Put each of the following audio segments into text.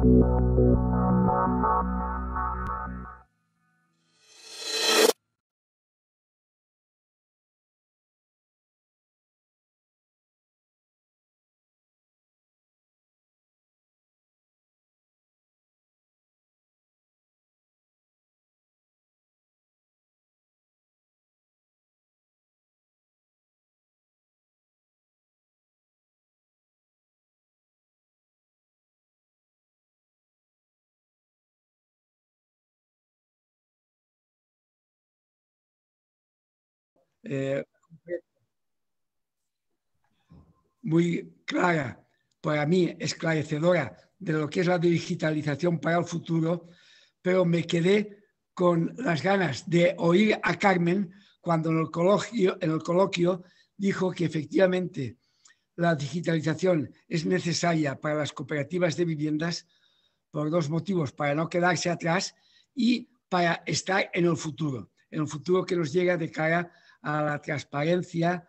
Thank you. Eh, muy clara, para mí esclarecedora de lo que es la digitalización para el futuro, pero me quedé con las ganas de oír a Carmen cuando en el coloquio, dijo que efectivamente la digitalización es necesaria para las cooperativas de viviendas por dos motivos, para no quedarse atrás y para estar en el futuro, en el futuro que nos llega de cara a a la transparencia,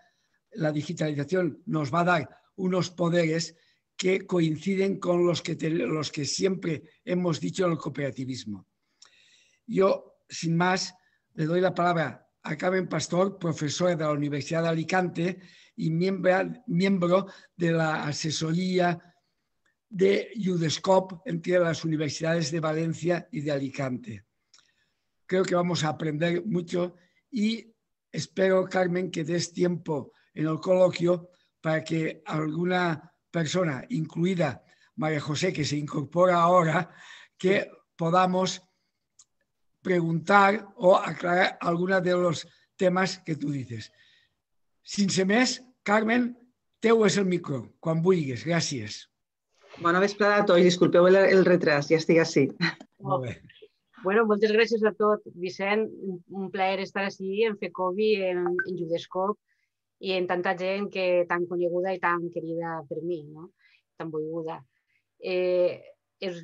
la digitalización nos va a dar unos poderes que coinciden con los que, los que siempre hemos dicho en el cooperativismo. Yo, sin más, le doy la palabra a Carmen Pastor, profesora de la Universidad de Alicante y miembro, miembro de la asesoría de UDESCOP entre las universidades de Valencia y de Alicante. Creo que vamos a aprender mucho y espero, Carmen, que des tiempo en el coloquio para que alguna persona, incluida María José, que se incorpora ahora, que podamos preguntar o aclarar algunos de los temas que tú dices. Sin semés, Carmen, te es el micro, cuando vulguis. gracias. Bueno vesprada a todos, disculpe el, el retraso, ya estoy así Bueno, moltes gràcies a tot, Vicent. Un plaer estar així en FECOBI, en, en Judescop i en tanta gent que tan coneguda i tan querida per mi, no? tan volguda. Eh, es,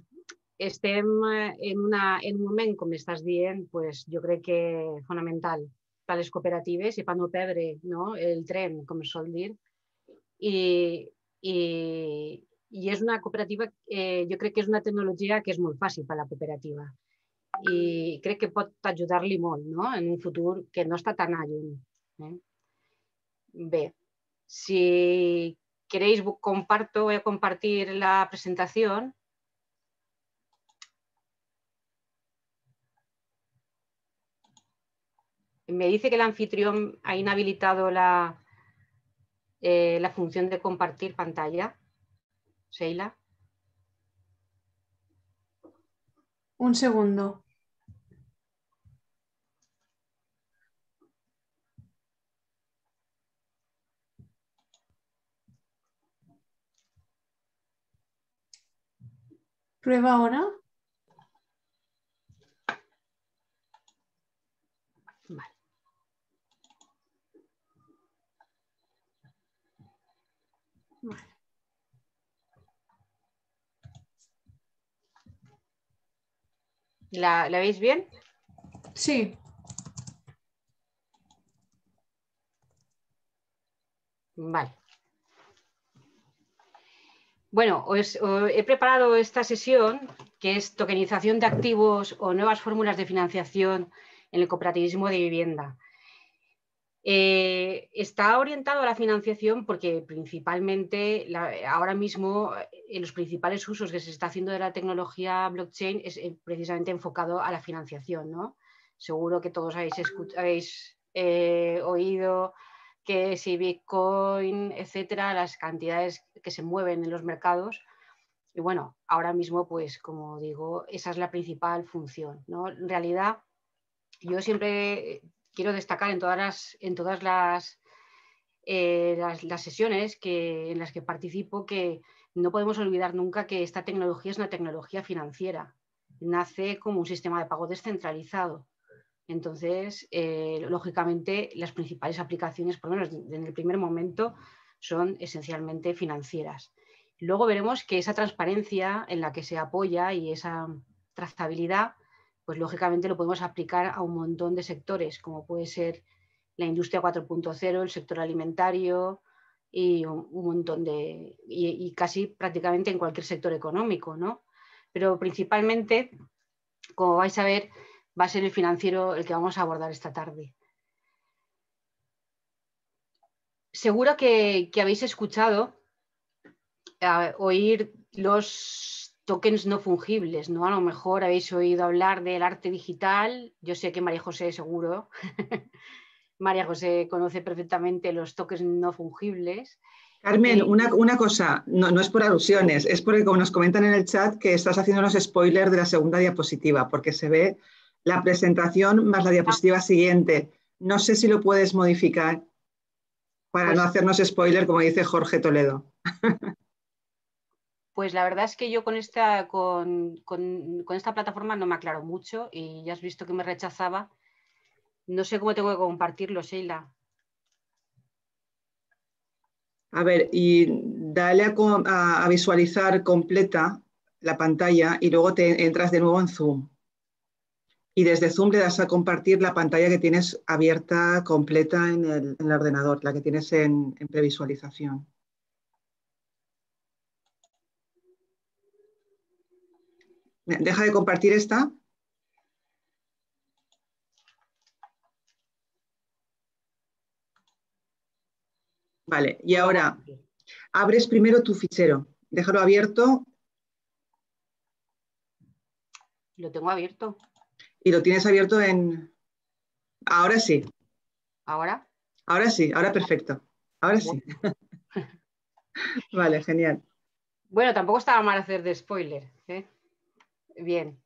estem eh, en, una, en un moment, com estàs dient, pues, jo crec que fonamental per les cooperatives i per no perdre no? el tren, com es sol dir. I, i, i és una cooperativa, eh, jo crec que és una tecnologia que és molt fàcil per a la cooperativa Y cree que puede ayudar Limón en un futuro que no está tan ahí. ¿eh? si queréis comparto, voy a compartir la presentación. Me dice que el anfitrión ha inhabilitado la, eh, función de compartir pantalla. Sheila. Un segundo. Prueba ahora. Vale. Vale. ¿La, ¿La veis bien? Sí. Vale. Bueno, os, he preparado esta sesión que es tokenización de activos o nuevas fórmulas de financiación en el cooperativismo de vivienda. Eh, está orientado a la financiación porque principalmente ahora mismo en eh, los principales usos que se está haciendo de la tecnología blockchain es eh, precisamente enfocado a la financiación. ¿no? Seguro que todos habéis, oído que si Bitcoin, etcétera, las cantidades que se mueven en los mercados. Y bueno, ahora mismo, pues como digo, esa es la principal función. ¿no? En realidad, yo siempre quiero destacar en todas las, en todas las, eh, las, las sesiones que, en las que participo que no podemos olvidar nunca que esta tecnología es una tecnología financiera. Nace como un sistema de pago descentralizado entonces, eh, lógicamente, las principales aplicaciones, por lo menos en el primer momento, son esencialmente financieras. Luego veremos que esa transparencia en la que se apoya y esa trazabilidad, pues lógicamente lo podemos aplicar a un montón de sectores, como puede ser la industria 4.0, el sector alimentario y un, montón de, casi prácticamente en cualquier sector económico, ¿no? Pero principalmente, como vais a ver, va a ser el financiero el que vamos a abordar esta tarde. Seguro que, habéis escuchado eh, oír los tokens no fungibles, ¿no? A lo mejor habéis oído hablar del arte digital, yo sé que María José seguro, María José conoce perfectamente los tokens no fungibles. Carmen, una, cosa, no, no, es por alusiones, es porque como nos comentan en el chat que estás haciendo los spoilers de la segunda diapositiva, porque se ve la presentación más la diapositiva siguiente. No sé si lo puedes modificar para no pues hacernos spoiler, como dice Jorge Toledo. Pues la verdad es que yo con esta, con, esta plataforma no me aclaro mucho y ya has visto que me rechazaba. No sé cómo tengo que compartirlo, Sheila. A ver, y dale a visualizar completa la pantalla y luego te entras de nuevo en Zoom y desde Zoom le das a compartir la pantalla que tienes abierta completa en el, ordenador, la que tienes en, en previsualización. Deja de compartir esta. Vale, y ahora abres primero tu fichero. Déjalo abierto. Lo tengo abierto y lo tienes abierto en... Ahora sí. ¿Ahora? Ahora sí, ahora perfecto. Ahora sí. vale, genial. Bueno, tampoco estaba mal hacer de spoiler. ¿eh? Bien.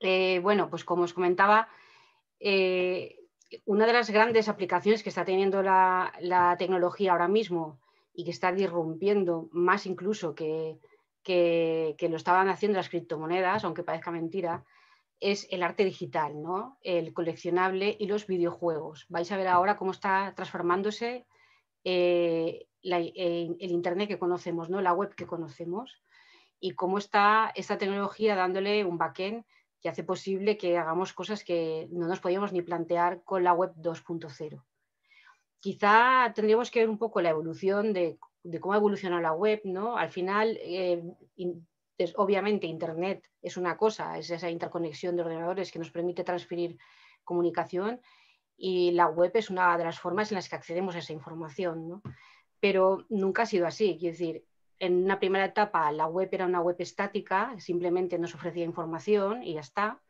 Eh, bueno, pues como os comentaba, eh, una de las grandes aplicaciones que está teniendo la, tecnología ahora mismo y que está disrumpiendo más incluso que lo estaban haciendo las criptomonedas, aunque parezca mentira, es el arte digital, ¿no? el coleccionable y los videojuegos. Vais a ver ahora cómo está transformándose eh, eh, el Internet que conocemos, ¿no? la web que conocemos, y cómo está esta tecnología dándole un backend que hace posible que hagamos cosas que no nos podíamos ni plantear con la web 2.0. Quizá tendríamos que ver un poco la evolución de, cómo ha evolucionado la web. ¿no? Al final, eh, obviamente, Internet es una cosa, es esa interconexión de ordenadores que nos permite transferir comunicación y la web es una de las formas en las que accedemos a esa información, Pero nunca ha sido así, quiero decir, en una primera etapa la web era una web estática, simplemente nos ofrecía información y ya está.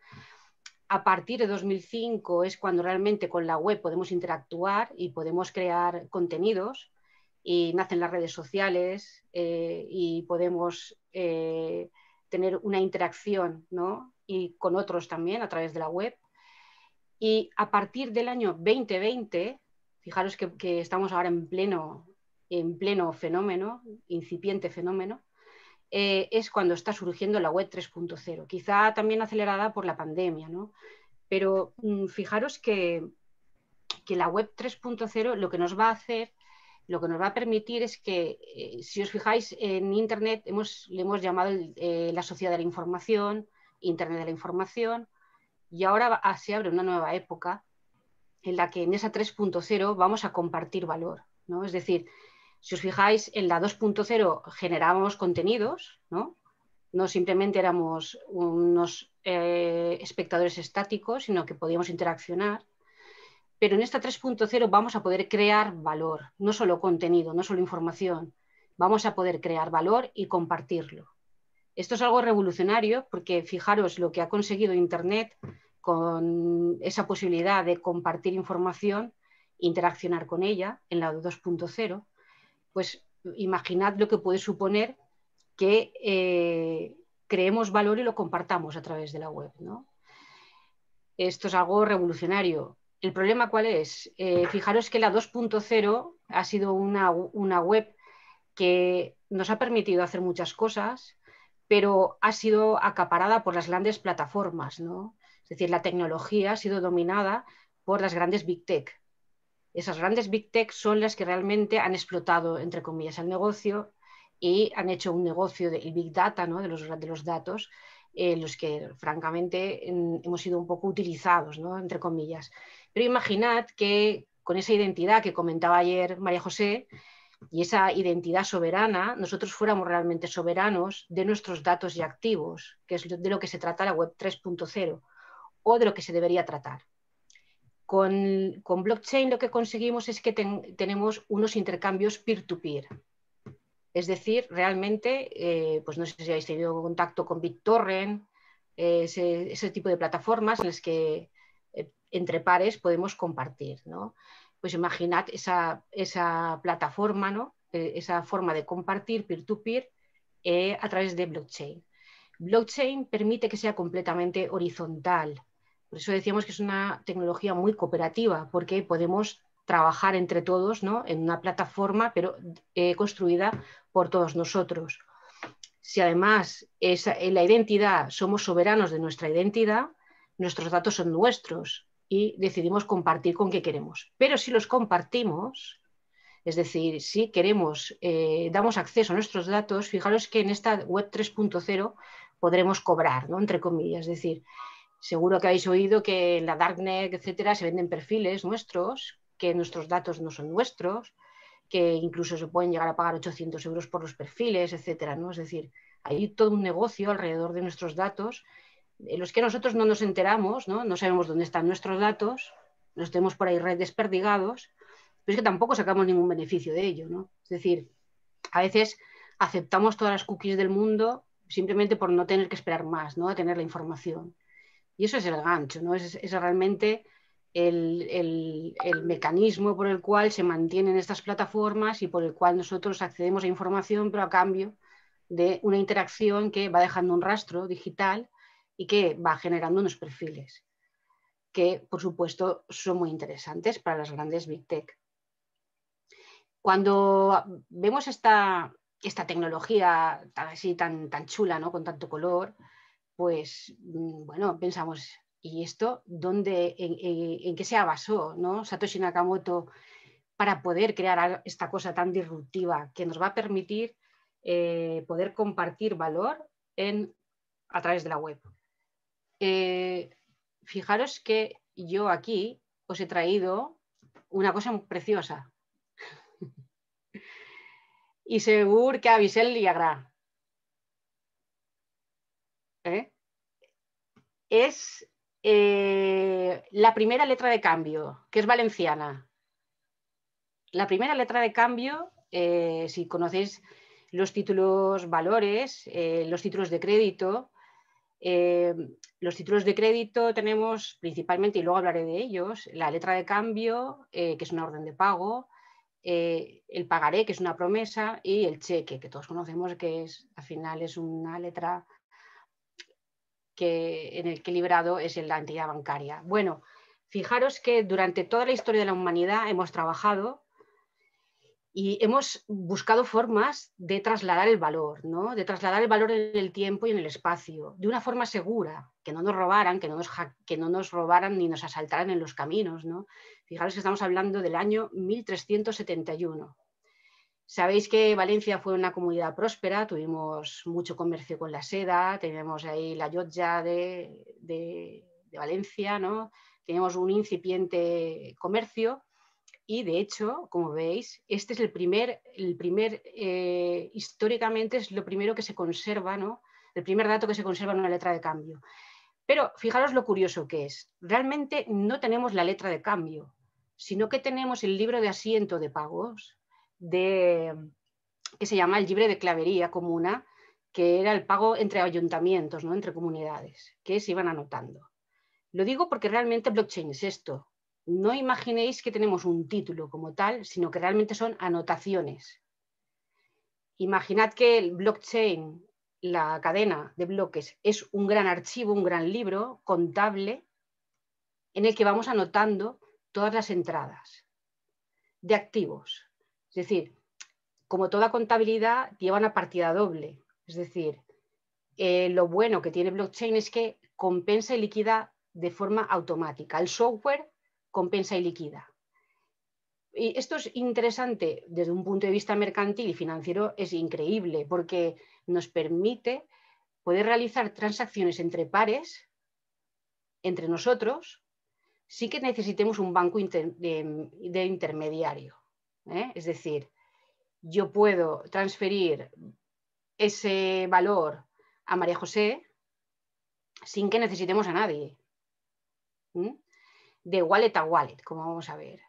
A partir de 2005 es cuando realmente con la web podemos interactuar y podemos crear contenidos y nacen las redes sociales eh, y podemos eh, tener una interacción ¿no? y con otros también a través de la web. Y a partir del año 2020, fijaros que, estamos ahora en pleno, en pleno fenómeno, incipiente fenómeno, eh, es cuando está surgiendo la web 3.0, quizá también acelerada por la pandemia, ¿no? Pero mm, fijaros que, que la web 3.0 lo que nos va a hacer lo que nos va a permitir es que, eh, si os fijáis en Internet, hemos, le hemos llamado eh, la sociedad de la información, Internet de la información, y ahora ah, se abre una nueva época en la que en esa 3.0 vamos a compartir valor. ¿no? Es decir, si os fijáis, en la 2.0 generábamos contenidos, ¿no? simplemente éramos unos eh, espectadores estáticos, sino que podíamos interaccionar pero en esta 3.0 vamos a poder crear valor, no solo contenido, no solo información, vamos a poder crear valor y compartirlo. Esto es algo revolucionario porque fijaros lo que ha conseguido Internet con esa posibilidad de compartir información, interaccionar con ella en la 2.0, pues imaginad lo que puede suponer que eh, creemos valor y lo compartamos a través de la web. Esto es algo revolucionario el problema cuál es? Eh, fijaros que la 2.0 ha sido una, web que nos ha permitido hacer muchas cosas, pero ha sido acaparada por las grandes plataformas, ¿no? Es decir, la tecnología ha sido dominada por las grandes big tech. Esas grandes big tech son las que realmente han explotado, entre comillas, el negocio y han hecho un negocio del big data, ¿no? de, los, de los datos, en eh, los que francamente hemos sido un poco utilizados, ¿no? entre comillas. Pero imaginad que con esa identidad que comentaba ayer María José y esa identidad soberana, nosotros fuéramos realmente soberanos de nuestros datos y activos, que es de lo que se trata la web 3.0 o de lo que se debería tratar. Con, con blockchain lo que conseguimos es que tenemos unos intercambios peer-to-peer. Es decir, realmente, eh, pues no sé si habéis tenido contacto con BitTorrent, eh, ese, ese tipo de plataformas en las que entre pares podemos compartir. ¿no? Pues imaginad esa, esa plataforma, ¿no? Eh, esa forma de compartir peer-to-peer eh, a través de blockchain. Blockchain permite que sea completamente horizontal. Por eso decíamos que es una tecnología muy cooperativa, porque podemos trabajar entre todos ¿no? en una plataforma, pero eh, construida por todos nosotros. Si además en la identidad somos soberanos de nuestra identidad, nuestros datos son nuestros y decidimos compartir con qué queremos. Pero si los compartimos, es decir, si queremos, eh, damos acceso a nuestros datos, fijaros que en esta web 3.0 podremos cobrar, ¿no? entre comillas, es decir, seguro que habéis oído que en la darknet, etcétera, se venden perfiles nuestros, que nuestros datos no son nuestros, que incluso se pueden llegar a pagar 800 euros por los perfiles, etcétera, ¿no? Es decir, hay todo un negocio alrededor de nuestros datos en los que nosotros no nos enteramos, ¿no? sabemos dónde están nuestros datos, los tenemos por ahí redes perdigados, pero es que tampoco sacamos ningún beneficio de ello. ¿no? Es decir, a veces aceptamos todas las cookies del mundo simplemente por no tener que esperar más, ¿no? a tener la información. Y eso es el gancho, ¿no? es, realmente el, el, mecanismo por el cual se mantienen estas plataformas y por el cual nosotros accedemos a información, pero a cambio de una interacción que va dejando un rastro digital y que va generando unos perfiles que, por supuesto, son muy interesantes para las grandes Big Tech. Cuando vemos esta, esta tecnología así tan, tan chula, ¿no? con tanto color, pues mm, bueno, pensamos, ¿y esto dónde, en, qué se basó ¿no? Satoshi Nakamoto para poder crear esta cosa tan disruptiva que nos va a permitir eh, poder compartir valor en, a través de la web? Eh, fijaros que yo aquí os he traído una cosa preciosa. y seguro que a Bisel le eh? Es eh, la primera letra de cambio, que es valenciana. La primera letra de cambio, si conocéis los títulos valores, los títulos de crédito, eh, los títulos de crédito tenemos principalmente, y luego hablaré de ellos, la letra de cambio, eh, que es una orden de pago, eh, el pagaré, que es una promesa, y el cheque, que todos conocemos que es, al final es una letra que, en el que librado es la entidad bancaria. Bueno, fijaros que durante toda la historia de la humanidad hemos trabajado y hemos buscado formas de trasladar el valor, ¿no? de trasladar el valor en el tiempo y en el espacio, de una forma segura, que no nos robaran, que no nos, que no nos robaran ni nos asaltaran en los caminos. ¿no? Fijaros que estamos hablando del año 1371. Sabéis que Valencia fue una comunidad próspera, tuvimos mucho comercio con la seda, tenemos ahí la yotja de, Valencia, ¿no? tenemos un incipiente comercio y de hecho, como veis, este es el primer, el primer eh, históricamente es lo primero que se conserva, ¿no? el primer dato que se conserva en una letra de cambio. Pero fijaros lo curioso que es. Realmente no tenemos la letra de cambio, sino que tenemos el libro de asiento de pagos, de, que se llama el libre de clavería comuna, que era el pago entre ayuntamientos, ¿no? entre comunidades, que se iban anotando. Lo digo porque realmente blockchain es esto, no imaginéis que tenemos un título como tal, sino que realmente son anotaciones. Imaginad que el blockchain, la cadena de bloques, es un gran archivo, un gran libro contable en el que vamos anotando todas las entradas de activos. Es decir, como toda contabilidad, lleva una partida doble. Es decir, eh, lo bueno que tiene blockchain es que compensa y liquida de forma automática. El software compensa y liquida. Y esto es interesante desde un punto de vista mercantil y financiero, es increíble porque nos permite poder realizar transacciones entre pares, entre nosotros, sin que necesitemos un banco de, intermediario. ¿eh? Es decir, yo puedo transferir ese valor a María José sin que necesitemos a nadie de wallet a wallet, como vamos a ver.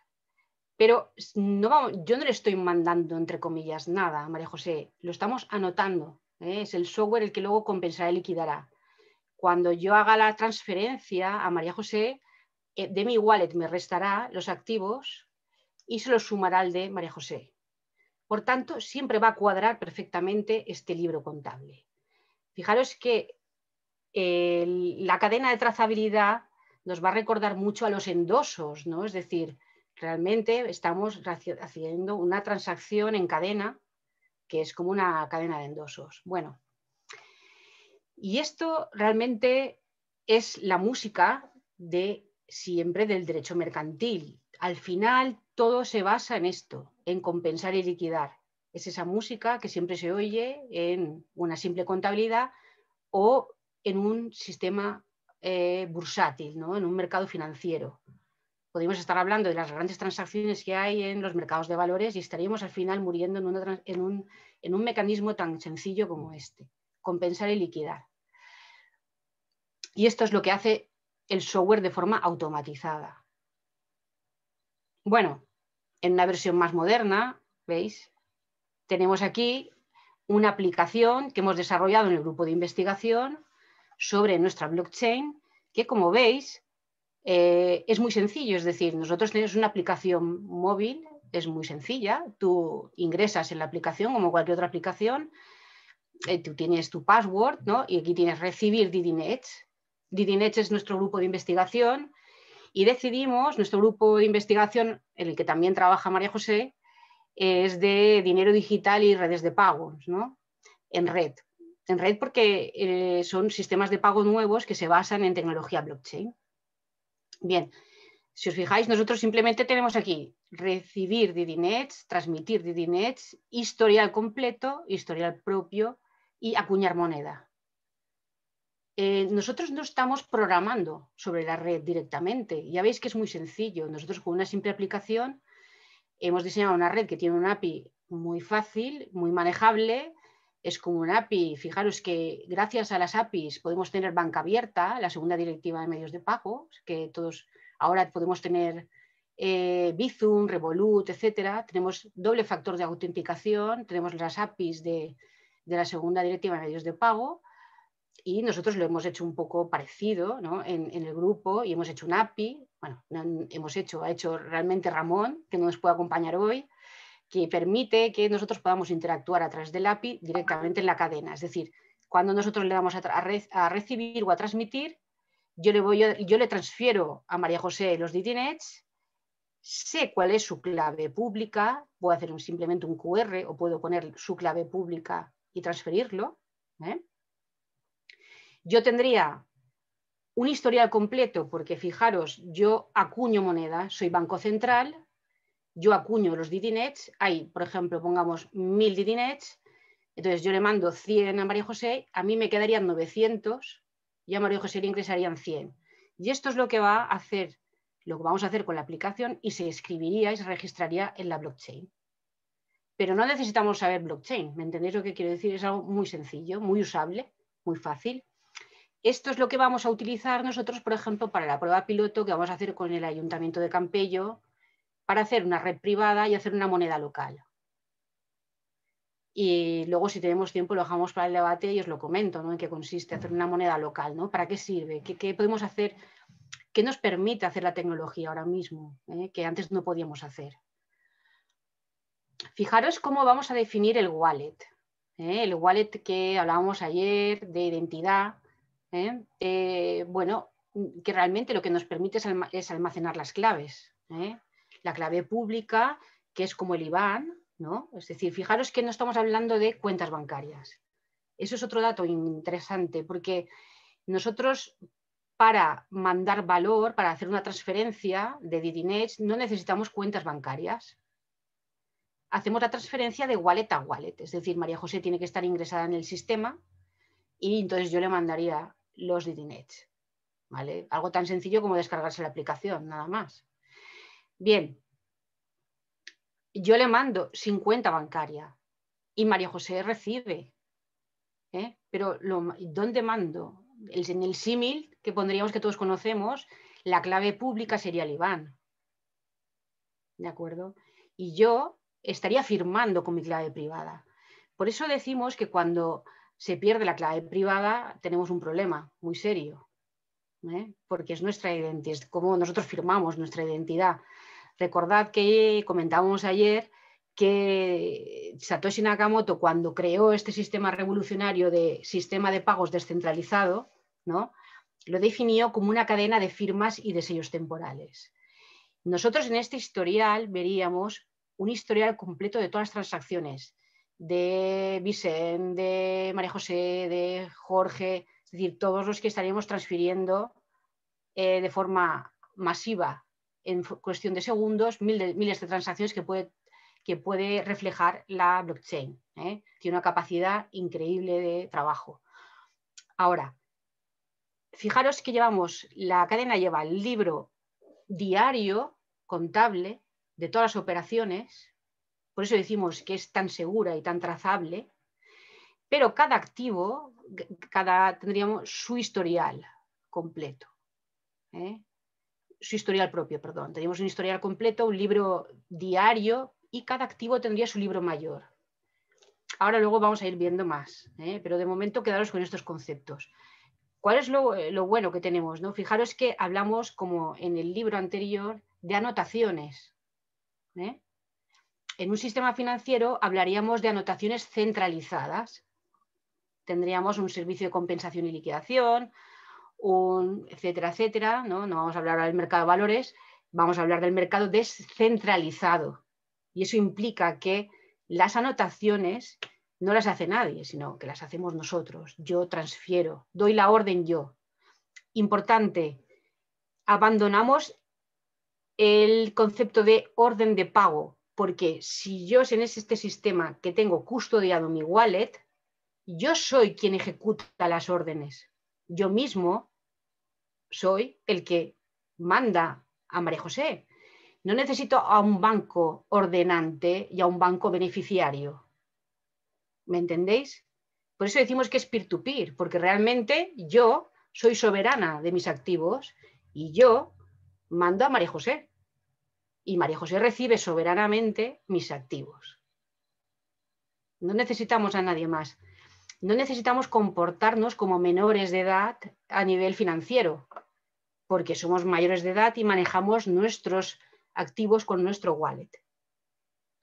Pero no yo no le estoy mandando, entre comillas, nada a María José, lo estamos anotando. ¿eh? Es el software el que luego compensará y liquidará. Cuando yo haga la transferencia a María José, eh, de mi wallet me restará los activos y se los sumará al de María José. Por tanto, siempre va a cuadrar perfectamente este libro contable. Fijaros que eh, la cadena de trazabilidad nos va a recordar mucho a los endosos, ¿no? Es decir, realmente estamos haciendo una transacción en cadena que es como una cadena de endosos. Bueno, y esto realmente es la música de siempre del derecho mercantil. Al final todo se basa en esto, en compensar y liquidar. Es esa música que siempre se oye en una simple contabilidad o en un sistema eh, bursátil, ¿no? en un mercado financiero. Podríamos estar hablando de las grandes transacciones que hay en los mercados de valores y estaríamos al final muriendo en, un, en un mecanismo tan sencillo como este, compensar y liquidar. Y esto es lo que hace el software de forma automatizada. Bueno, en una versión más moderna, ¿veis? Tenemos aquí una aplicación que hemos desarrollado en el grupo de investigación sobre nuestra blockchain, que como veis eh, es muy sencillo, es decir, nosotros tenemos una aplicación móvil, es muy sencilla, tú ingresas en la aplicación como cualquier otra aplicación, eh, tú tienes tu password, ¿no? Y aquí tienes recibir DDNet. DDNet es nuestro grupo de investigación y decidimos, nuestro grupo de investigación en el que también trabaja María José, es de dinero digital y redes de pagos, ¿no? En red en red porque eh, son sistemas de pago nuevos que se basan en tecnología blockchain. Bien, si os fijáis, nosotros simplemente tenemos aquí recibir DidiNets, transmitir DidiNets, historial completo, historial propio y acuñar moneda. Eh, nosotros no estamos programando sobre la red directamente. Ya veis que es muy sencillo. Nosotros con una simple aplicación hemos diseñado una red que tiene un API muy fácil, muy manejable, es como un API. Fijaros que gracias a las APIs podemos tener banca abierta, la segunda directiva de medios de pago, que todos ahora podemos tener eh, Bizum, Revolut, etcétera. Tenemos doble factor de autenticación, tenemos las APIs de, la segunda directiva de medios de pago y nosotros lo hemos hecho un poco parecido en, el grupo y hemos hecho un API. Bueno, hemos hecho, ha hecho realmente Ramón, que no nos puede acompañar hoy, que permite que nosotros podamos interactuar a través del API directamente en la cadena. Es decir, cuando nosotros le vamos a, recibir o a transmitir, yo le, voy, yo, le transfiero a María José los DTNets, sé cuál es su clave pública, puedo hacer simplemente un QR o puedo poner su clave pública y transferirlo. ¿eh? Yo tendría un historial completo, porque fijaros, yo acuño moneda, soy Banco Central, yo acuño los DidiNets, hay, por ejemplo, pongamos 1000 DidiNets, entonces yo le mando 100 a María José, a mí me quedarían 900 y a María José le ingresarían 100. Y esto es lo que va a hacer, lo que vamos a hacer con la aplicación y se escribiría y se registraría en la blockchain. Pero no necesitamos saber blockchain, ¿me entendéis lo que quiero decir? Es algo muy sencillo, muy usable, muy fácil. Esto es lo que vamos a utilizar nosotros, por ejemplo, para la prueba piloto que vamos a hacer con el Ayuntamiento de Campello, para hacer una red privada y hacer una moneda local. Y luego, si tenemos tiempo, lo dejamos para el debate y os lo comento, ¿no? En qué consiste hacer una moneda local, ¿no? ¿Para qué sirve? ¿Qué, podemos hacer? ¿Qué nos permite hacer la tecnología ahora mismo? ¿eh? Que antes no podíamos hacer. Fijaros cómo vamos a definir el wallet. ¿eh? El wallet que hablábamos ayer de identidad. ¿eh? bueno, que realmente lo que nos permite es, es almacenar las claves la clave pública, que es como el IBAN, ¿no? Es decir, fijaros que no estamos hablando de cuentas bancarias. Eso es otro dato interesante, porque nosotros para mandar valor, para hacer una transferencia de DidiNet, no necesitamos cuentas bancarias. Hacemos la transferencia de wallet a wallet, es decir, María José tiene que estar ingresada en el sistema y entonces yo le mandaría los DidiNet, ¿vale? Algo tan sencillo como descargarse la aplicación, nada más. Bien, yo le mando 50 bancaria y María José recibe. ¿eh? Pero ¿dónde mando? en el símil que pondríamos que todos conocemos, la clave pública sería el Iván. ¿De acuerdo? Y yo estaría firmando con mi clave privada. Por eso decimos que cuando se pierde la clave privada tenemos un problema muy serio, ¿eh? porque es nuestra identidad, como nosotros firmamos nuestra identidad. Recordad que comentábamos ayer que Satoshi Nakamoto, cuando creó este sistema revolucionario de sistema de pagos descentralizado, ¿no? lo definió como una cadena de firmas y de sellos temporales. Nosotros en este historial veríamos un historial completo de todas las transacciones de Vicente, de María José, de Jorge, es decir, todos los que estaríamos transfiriendo eh, de forma masiva en cuestión de segundos miles de transacciones que puede, que puede reflejar la blockchain. ¿eh? Tiene una capacidad increíble de trabajo. Ahora, fijaros que llevamos, la cadena lleva el libro diario contable de todas las operaciones, por eso decimos que es tan segura y tan trazable, pero cada activo, cada, tendríamos su historial completo. ¿eh? su historial propio, perdón. Tenemos un historial completo, un libro diario y cada activo tendría su libro mayor. Ahora luego vamos a ir viendo más, ¿eh? pero de momento quedaros con estos conceptos. ¿Cuál es eh, lo, bueno que tenemos? ¿no? Fijaros que hablamos, como en el libro anterior, de anotaciones. ¿eh? En un sistema financiero hablaríamos de anotaciones centralizadas. Tendríamos un servicio de compensación y liquidación, etcétera, etcétera, ¿no? no vamos a hablar del mercado de valores, vamos a hablar del mercado descentralizado. Y eso implica que las anotaciones no las hace nadie, sino que las hacemos nosotros. Yo transfiero, doy la orden yo. Importante, abandonamos el concepto de orden de pago, porque si yo en este sistema que tengo custodiado mi wallet, yo soy quien ejecuta las órdenes. Yo mismo soy el que manda a María José. No necesito a un banco ordenante y a un banco beneficiario. ¿Me entendéis? Por eso decimos que es peer-to-peer, porque realmente yo soy soberana de mis activos y yo mando a María José. Y María José recibe soberanamente mis activos. No necesitamos a nadie más no necesitamos comportarnos como menores de edad a nivel financiero, porque somos mayores de edad y manejamos nuestros activos con nuestro wallet.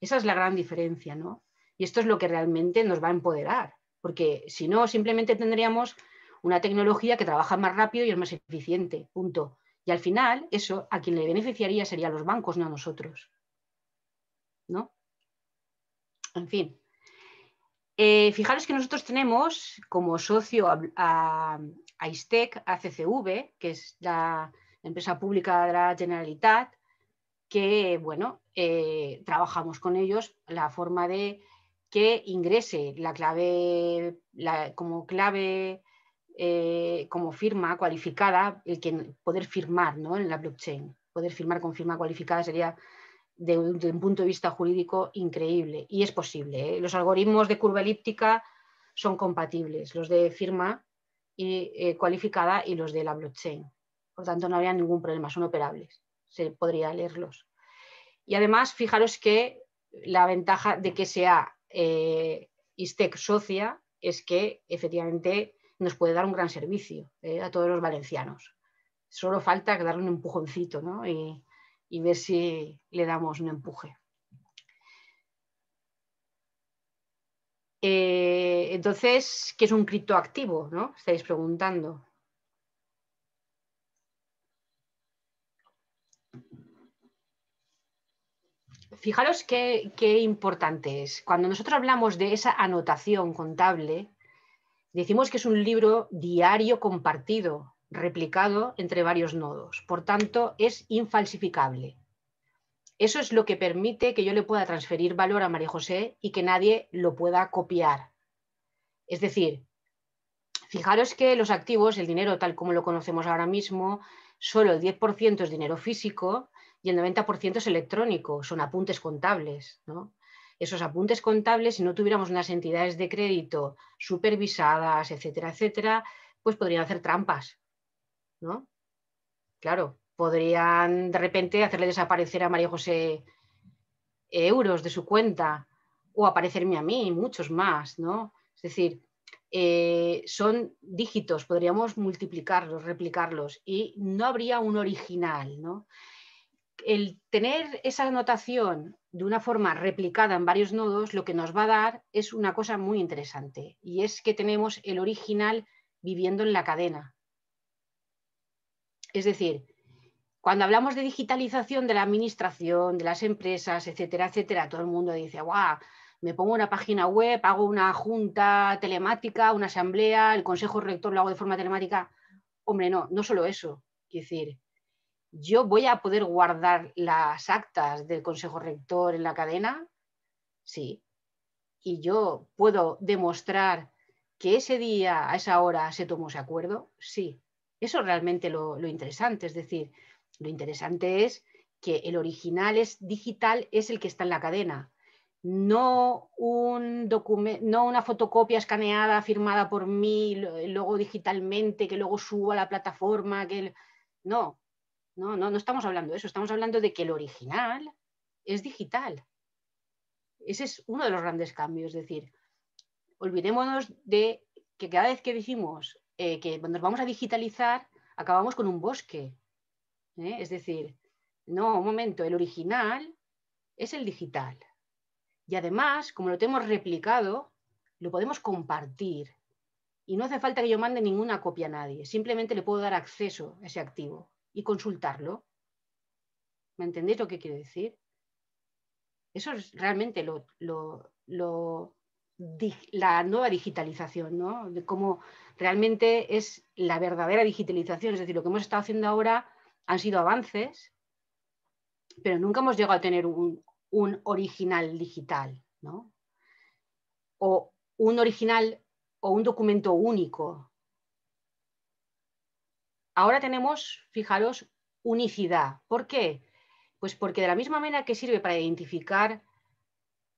Esa es la gran diferencia, ¿no? Y esto es lo que realmente nos va a empoderar, porque si no, simplemente tendríamos una tecnología que trabaja más rápido y es más eficiente, punto. Y al final, eso a quien le beneficiaría sería los bancos, no a nosotros. ¿No? En fin, eh, fijaros que nosotros tenemos como socio a, a, a, ISTEC, CCV, que es la empresa pública de la Generalitat, que bueno, eh, trabajamos con ellos la forma de que ingrese la clave como clave eh, como firma cualificada, el que poder firmar ¿no? en la blockchain. Poder firmar con firma cualificada sería de un, punto de vista jurídico increíble y es posible. ¿eh? Los algoritmos de curva elíptica son compatibles, los de firma y, eh, cualificada y los de la blockchain. Por tanto, no habría ningún problema, son operables, se podría leerlos. Y además, fijaros que la ventaja de que sea eh, ISTEC socia es que efectivamente nos puede dar un gran servicio a todos los valencianos. Solo falta darle un empujoncito ¿no? y, y ver si le damos un empuje. Eh, entonces, ¿qué es un criptoactivo? ¿no? Estáis preguntando. Fijaros qué, qué importante es. Cuando nosotros hablamos de esa anotación contable, decimos que es un libro diario compartido, replicado entre varios nodos. Por tanto, es infalsificable. Eso es lo que permite que yo le pueda transferir valor a María José y que nadie lo pueda copiar. Es decir, fijaros que los activos, el dinero tal como lo conocemos ahora mismo, solo el 10% es dinero físico y el 90% es electrónico, son apuntes contables. Esos apuntes contables, si no tuviéramos unas entidades de crédito supervisadas, etcétera, etcétera, pues podrían hacer trampas Claro, podrían de repente hacerle desaparecer a María José euros de su cuenta o aparecerme a mí, muchos más, ¿no? Es decir, eh, son dígitos, podríamos multiplicarlos, replicarlos y no habría un original, El tener esa anotación de una forma replicada en varios nodos, lo que nos va a dar es una cosa muy interesante y es que tenemos el original viviendo en la cadena, es decir, cuando hablamos de digitalización de la administración, de las empresas, etcétera, etcétera, todo el mundo dice, guau, me pongo una página web, hago una junta telemática, una asamblea, el consejo rector lo hago de forma telemática. Hombre, no, no solo eso. Quiero decir, yo voy a poder guardar las actas del consejo rector en la cadena, sí, y yo puedo demostrar que ese día, a esa hora, se tomó ese acuerdo, sí. Eso realmente lo, interesante, es decir, lo interesante es que el original es digital es el que está en la cadena, no, un no una fotocopia escaneada, firmada por mí, luego digitalmente, que luego subo a la plataforma, que no, no, no, no estamos hablando de eso, estamos hablando de que el original es digital. Ese es uno de los grandes cambios, es decir, olvidémonos de que cada vez que decimos eh, que cuando nos vamos a digitalizar acabamos con un bosque. ¿eh? Es decir, no, un momento, el original es el digital. Y además, como lo tenemos replicado, lo podemos compartir. Y no hace falta que yo mande ninguna copia a nadie. Simplemente le puedo dar acceso a ese activo y consultarlo. ¿Me entendéis lo que quiero decir? Eso es realmente lo la nueva digitalización, ¿no? de cómo realmente es la verdadera digitalización. Es decir, lo que hemos estado haciendo ahora han sido avances, pero nunca hemos llegado a tener un, original digital, o un original o un documento único. Ahora tenemos, fijaros, unicidad. ¿Por qué? Pues porque de la misma manera que sirve para identificar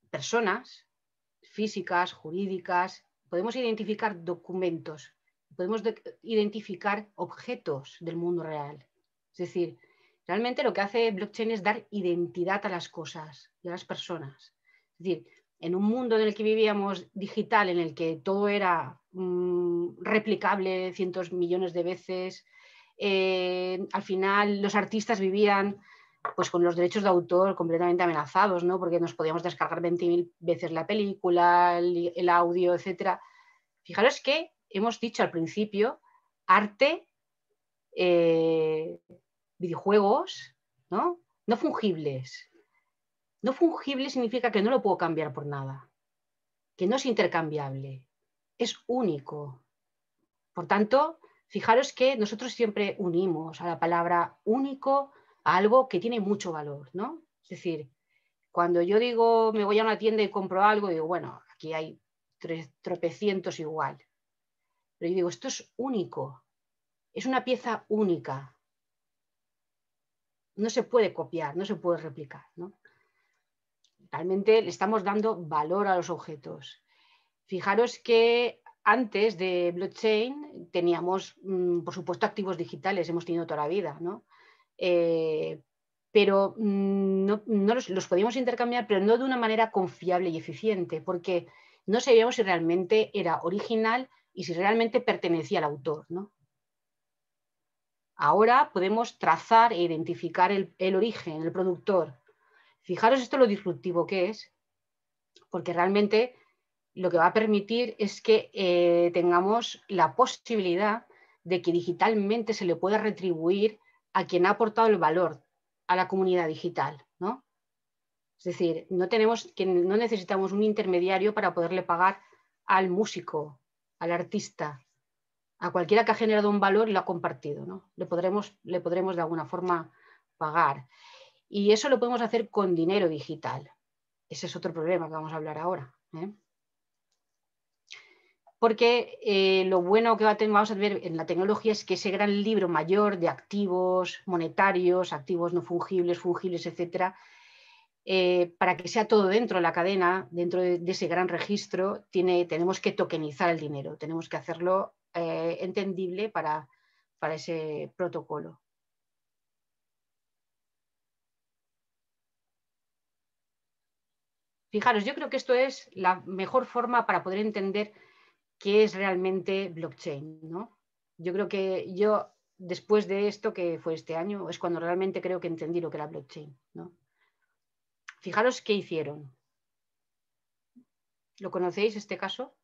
personas, físicas, jurídicas, podemos identificar documentos, podemos identificar objetos del mundo real. Es decir, realmente lo que hace blockchain es dar identidad a las cosas y a las personas. Es decir, en un mundo en el que vivíamos digital, en el que todo era mm, replicable cientos millones de veces, eh, al final los artistas vivían pues con los derechos de autor completamente amenazados, ¿no? porque nos podíamos descargar 20.000 veces la película, el, audio, etc. Fijaros que hemos dicho al principio arte, eh, videojuegos, ¿no? no fungibles. No fungible significa que no lo puedo cambiar por nada, que no es intercambiable, es único. Por tanto, fijaros que nosotros siempre unimos a la palabra único algo que tiene mucho valor, ¿no? Es decir, cuando yo digo me voy a una tienda y compro algo, digo, bueno, aquí hay tres tropecientos igual. Pero yo digo, esto es único, es una pieza única. No se puede copiar, no se puede replicar. ¿no? Realmente le estamos dando valor a los objetos. Fijaros que antes de blockchain teníamos, mm, por supuesto, activos digitales, hemos tenido toda la vida, ¿no? Eh, pero mm, no, los, podíamos intercambiar, pero no de una manera confiable y eficiente, porque no sabíamos si realmente era original y si realmente pertenecía al autor. Ahora podemos trazar e identificar el, origen, el productor. Fijaros esto lo disruptivo que es, porque realmente lo que va a permitir es que eh, tengamos la posibilidad de que digitalmente se le pueda retribuir a quien ha aportado el valor a la comunidad digital, ¿no? Es decir, no, tenemos, que no necesitamos un intermediario para poderle pagar al músico, al artista, a cualquiera que ha generado un valor y lo ha compartido, ¿no? Le podremos, le podremos de alguna forma pagar. Y eso lo podemos hacer con dinero digital. Ese es otro problema que vamos a hablar ahora. ¿eh? porque eh, lo bueno que vamos a ver en la tecnología es que ese gran libro mayor de activos monetarios, activos no fungibles, fungibles, etcétera, eh, para que sea todo dentro de la cadena, dentro de, ese gran registro, tenemos que tokenizar el dinero, tenemos que hacerlo eh, entendible para, para ese protocolo. Fijaros, yo creo que esto es la mejor forma para poder entender qué es realmente blockchain. ¿no? Yo creo que yo, después de esto que fue este año, es cuando realmente creo que entendí lo que era blockchain. ¿no? Fijaros qué hicieron. ¿Lo conocéis este caso?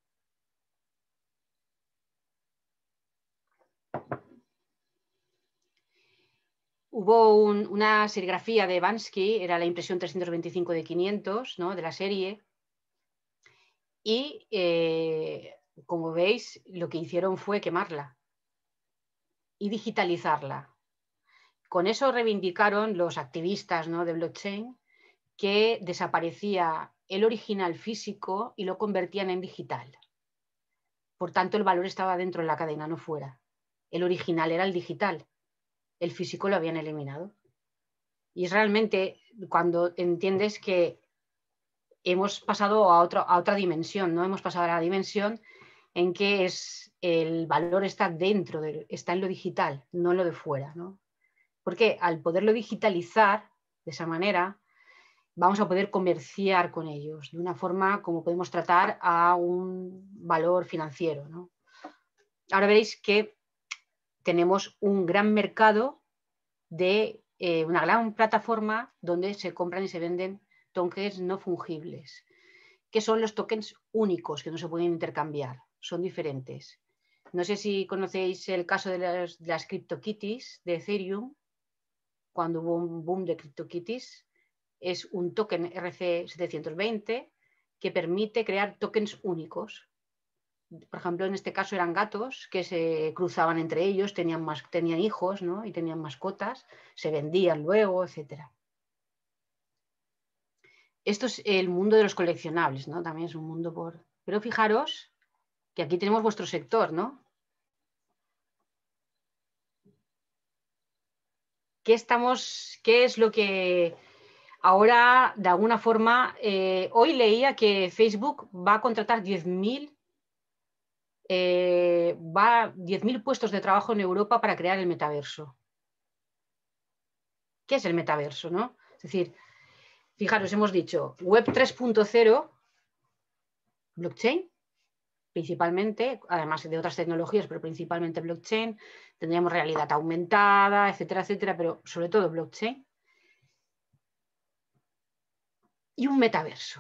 hubo una serigrafía de Bansky, era la impresión 325 de 500, ¿no? de la serie, y eh, como veis, lo que hicieron fue quemarla y digitalizarla. Con eso reivindicaron los activistas ¿no? de blockchain que desaparecía el original físico y lo convertían en digital. Por tanto, el valor estaba dentro de la cadena, no fuera. El original era el digital, el físico lo habían eliminado. Y es realmente cuando entiendes que hemos pasado a, a otra dimensión, ¿no? Hemos pasado a la dimensión en que es, el valor está dentro, de, está en lo digital, no en lo de fuera. Porque al poderlo digitalizar de esa manera, vamos a poder comerciar con ellos de una forma como podemos tratar a un valor financiero. Ahora veréis que tenemos un gran mercado de eh, una gran plataforma donde se compran y se venden tokens no fungibles, que son los tokens únicos que no se pueden intercambiar son diferentes. No sé si conocéis el caso de las, CryptoKitties de Ethereum, cuando hubo un boom de CryptoKitties. Es un token RC720 que permite crear tokens únicos. Por ejemplo, en este caso eran gatos que se cruzaban entre ellos, tenían, más, tenían hijos ¿no? y tenían mascotas, se vendían luego, etc. Esto es el mundo de los coleccionables, ¿no? también es un mundo por... Pero fijaros que aquí tenemos vuestro sector, ¿no? ¿Qué, estamos, qué es lo que ahora, de alguna forma, eh, hoy leía que Facebook va a contratar 10.000 eh, va 10.000 puestos de trabajo en Europa para crear el metaverso. ¿Qué es el metaverso? No? Es decir, fijaros, hemos dicho Web 3.0, blockchain, principalmente, además de otras tecnologías, pero principalmente blockchain, tendríamos realidad aumentada, etcétera, etcétera, pero sobre todo blockchain. Y un metaverso.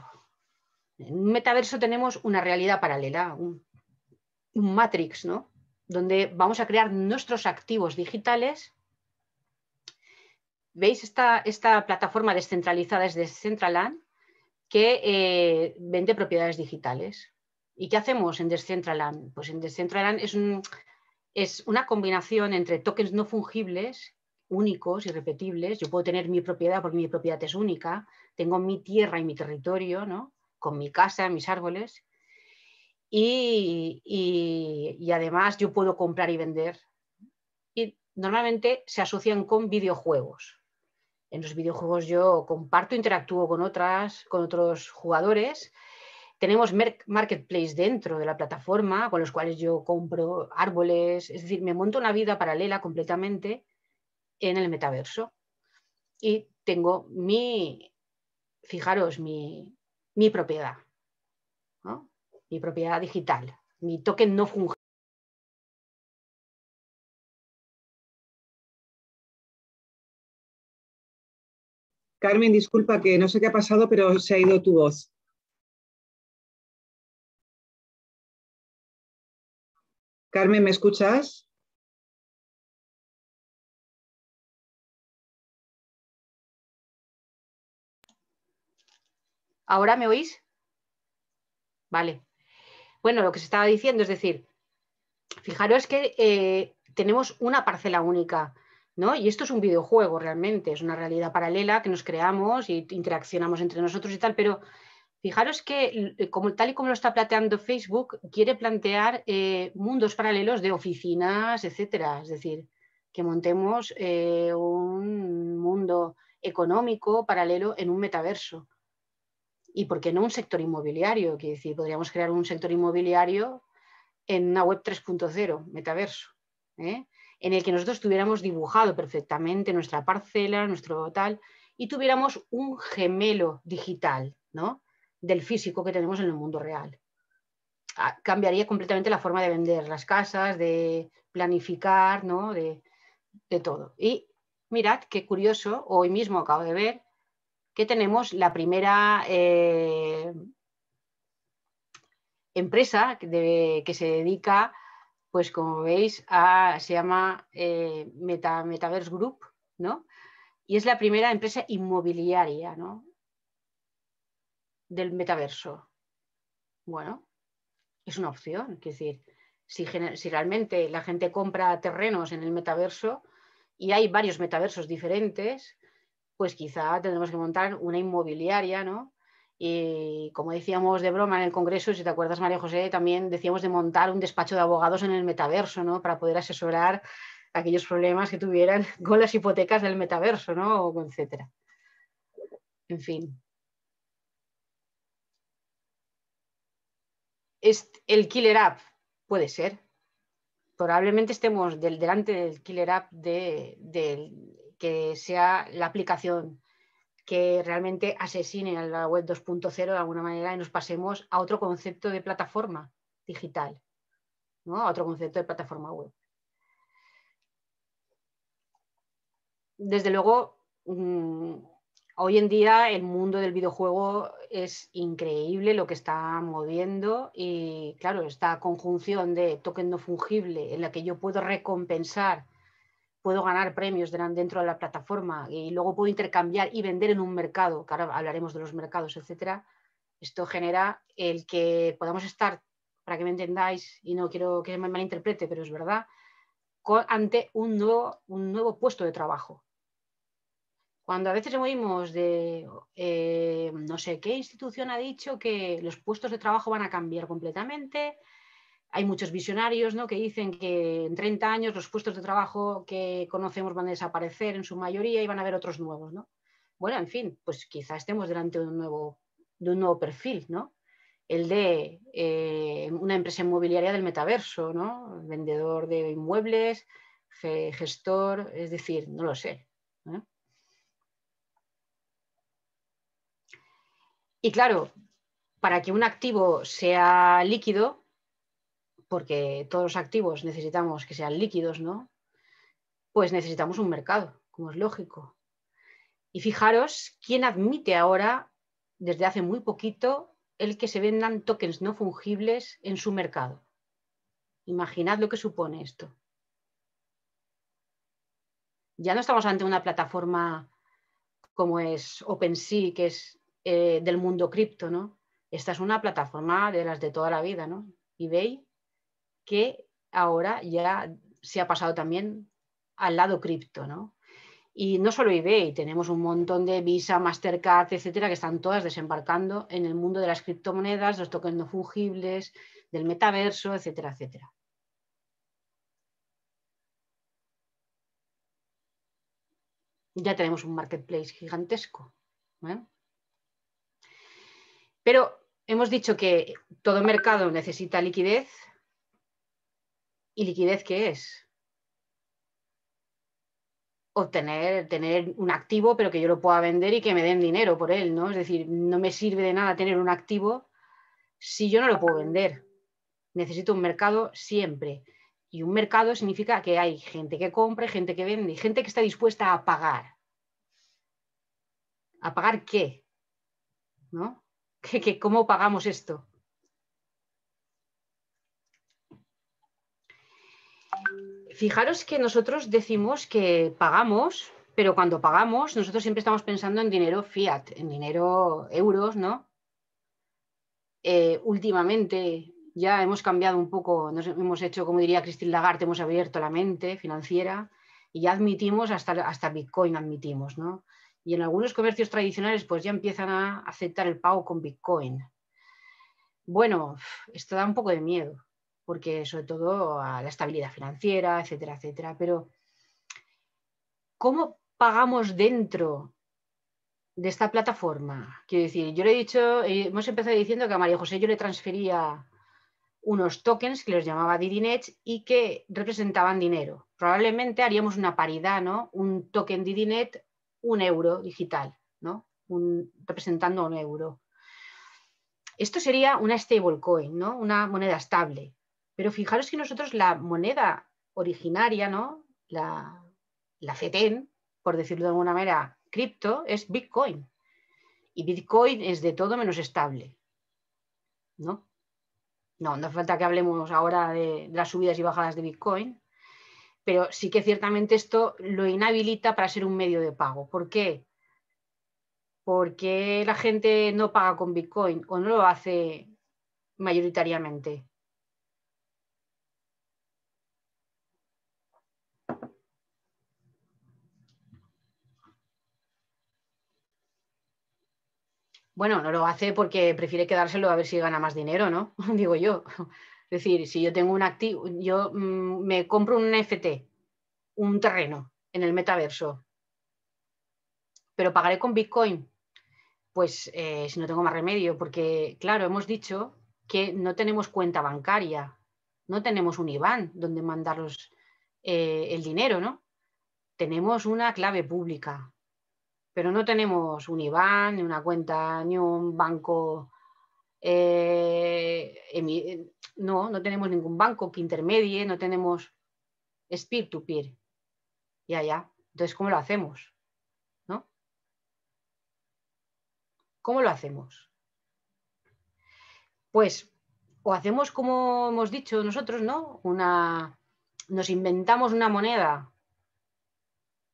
En un metaverso tenemos una realidad paralela, un, matrix, ¿no? Donde vamos a crear nuestros activos digitales. ¿Veis esta, plataforma descentralizada es de Centraland que eh, vende propiedades digitales? ¿Y qué hacemos en Decentraland? Pues en Decentraland es, una combinación entre tokens no fungibles, únicos, y repetibles. Yo puedo tener mi propiedad porque mi propiedad es única. Tengo mi tierra y mi territorio, ¿no? Con mi casa, mis árboles. Y, y además yo puedo comprar y vender. Y normalmente se asocian con videojuegos. En los videojuegos yo comparto, interactúo con otras, con otros jugadores tenemos marketplace dentro de la plataforma con los cuales yo compro árboles, es decir, me monto una vida paralela completamente en el metaverso. Y tengo mi, fijaros, mi, propiedad, mi propiedad digital, mi token no fungible. Carmen, disculpa que no sé qué ha pasado, pero se ha ido tu voz. Carmen, ¿me escuchas? ¿Ahora me oís? Vale. Bueno, lo que se estaba diciendo, es decir, fijaros que eh, tenemos una parcela única, ¿no? Y esto es un videojuego realmente, es una realidad paralela que nos creamos y e interaccionamos entre nosotros y tal, pero Fijaros que, eh, como, tal y como lo está planteando Facebook, quiere plantear eh, mundos paralelos de oficinas, etcétera. Es decir, que montemos eh, un mundo económico paralelo en un metaverso. ¿Y por qué no un sector inmobiliario? Quiero decir, podríamos crear un sector inmobiliario en una web 3.0, metaverso, en el que nosotros tuviéramos dibujado perfectamente nuestra parcela, nuestro tal, y tuviéramos un gemelo digital, ¿no? del físico que tenemos en el mundo real. Ah, cambiaría completamente la forma de vender las casas, de planificar, ¿no? de, todo. Y mirad qué curioso, hoy mismo acabo de ver que tenemos la primera eh, empresa que se dedica, pues como veis, se llama eh, Meta, Metaverse Group, ¿no? Y es la primera empresa inmobiliaria, ¿no? del metaverso? Bueno, es una opción. Es decir, si, realmente la gente compra terrenos en el metaverso y hay varios metaversos diferentes, pues quizá tendremos que montar una inmobiliaria, ¿no? Y como decíamos de broma en el Congreso, si te acuerdas, María José, también decíamos de montar un despacho de abogados en el metaverso, ¿no? Para poder asesorar aquellos problemas que tuvieran con las hipotecas del metaverso, ¿no? O etcétera. En fin. es el killer app puede ser. Probablemente estemos del, delante del killer app de, que sea la aplicación que realmente asesine a la web 2.0 de alguna manera y nos pasemos a otro concepto de plataforma digital, ¿no? a otro concepto de plataforma web. Desde luego, mm, Hoy en día el mundo del videojuego es increíble lo que está moviendo y claro, esta conjunción de token no fungible en la que yo puedo recompensar, puedo ganar premios dentro de la plataforma y luego puedo intercambiar y vender en un mercado, que ahora hablaremos de los mercados, etcétera. Esto genera el que podamos estar, para que me entendáis y no quiero que me malinterprete, pero es verdad, ante un nuevo, un nuevo puesto de trabajo cuando a veces oímos de eh, no sé qué institución ha dicho que los puestos de trabajo van a cambiar completamente, hay muchos visionarios que dicen que en 30 años los puestos de trabajo que conocemos van a desaparecer en su mayoría y van a haber otros nuevos. ¿no? Bueno, en fin, pues quizá estemos delante de un nuevo, de un nuevo perfil, ¿no? el de eh, una empresa inmobiliaria del metaverso, ¿no? vendedor de inmuebles, gestor, es decir, no lo sé. Y claro, para que un activo sea líquido, porque todos los activos necesitamos que sean líquidos, ¿no? Pues necesitamos un mercado, como es lógico. Y fijaros quién admite ahora, desde hace muy poquito, el que se vendan tokens no fungibles en su mercado. Imaginad lo que supone esto. Ya no estamos ante una plataforma como es OpenSea, que es eh, del mundo cripto, ¿no? Esta es una plataforma de las de toda la vida, ¿no? eBay, que ahora ya se ha pasado también al lado cripto, ¿no? Y no solo eBay, tenemos un montón de Visa, Mastercard, etcétera, que están todas desembarcando en el mundo de las criptomonedas, los tokens no fungibles, del metaverso, etcétera, etcétera. Ya tenemos un marketplace gigantesco. ¿eh? Pero hemos dicho que todo mercado necesita liquidez. ¿Y liquidez qué es? Obtener, tener un activo, pero que yo lo pueda vender y que me den dinero por él, ¿no? Es decir, no me sirve de nada tener un activo si yo no lo puedo vender. Necesito un mercado siempre. Y un mercado significa que hay gente que compra, gente que vende, y gente que está dispuesta a pagar. ¿A pagar qué? ¿No? que, cómo pagamos esto. Fijaros que nosotros decimos que pagamos, pero cuando pagamos nosotros siempre estamos pensando en dinero fiat, en dinero euros, ¿no? Eh, últimamente ya hemos cambiado un poco, nos hemos hecho, como diría Christine Lagarde, hemos abierto la mente financiera y ya admitimos, hasta, hasta Bitcoin admitimos, ¿no? y en algunos comercios tradicionales pues ya empiezan a aceptar el pago con Bitcoin. Bueno, esto da un poco de miedo, porque sobre todo a la estabilidad financiera, etcétera, etcétera, pero ¿cómo pagamos dentro de esta plataforma? Quiero decir, yo le he dicho, eh, hemos empezado diciendo que a María José yo le transfería unos tokens que los llamaba Didinet y que representaban dinero. Probablemente haríamos una paridad, ¿no? Un token Didinet un euro digital, ¿no? representando un euro. Esto sería una stablecoin, ¿no? una moneda estable. Pero fijaros que nosotros la moneda originaria, ¿no? la, la por decirlo de alguna manera, cripto, es Bitcoin. Y Bitcoin es de todo menos estable. ¿no? No, falta que hablemos ahora de las subidas y bajadas de Bitcoin, pero sí que ciertamente esto lo inhabilita para ser un medio de pago. ¿Por qué? Porque la gente no paga con Bitcoin o no lo hace mayoritariamente. Bueno, no lo hace porque prefiere quedárselo a ver si gana más dinero, ¿no? Digo yo. Es decir, si yo tengo un activo, yo mm, me compro un NFT, un terreno en el metaverso, pero pagaré con Bitcoin, pues eh, si no tengo más remedio, porque claro, hemos dicho que no tenemos cuenta bancaria, no tenemos un IBAN donde mandaros eh, el dinero, ¿no? Tenemos una clave pública, pero no tenemos un IBAN, ni una cuenta, ni un banco eh, no, no tenemos ningún banco que intermedie, no tenemos es peer-to-peer. Ya, ya. Entonces, ¿cómo lo hacemos? ¿No? ¿Cómo lo hacemos? Pues, o hacemos como hemos dicho nosotros, ¿no? Una, nos inventamos una moneda,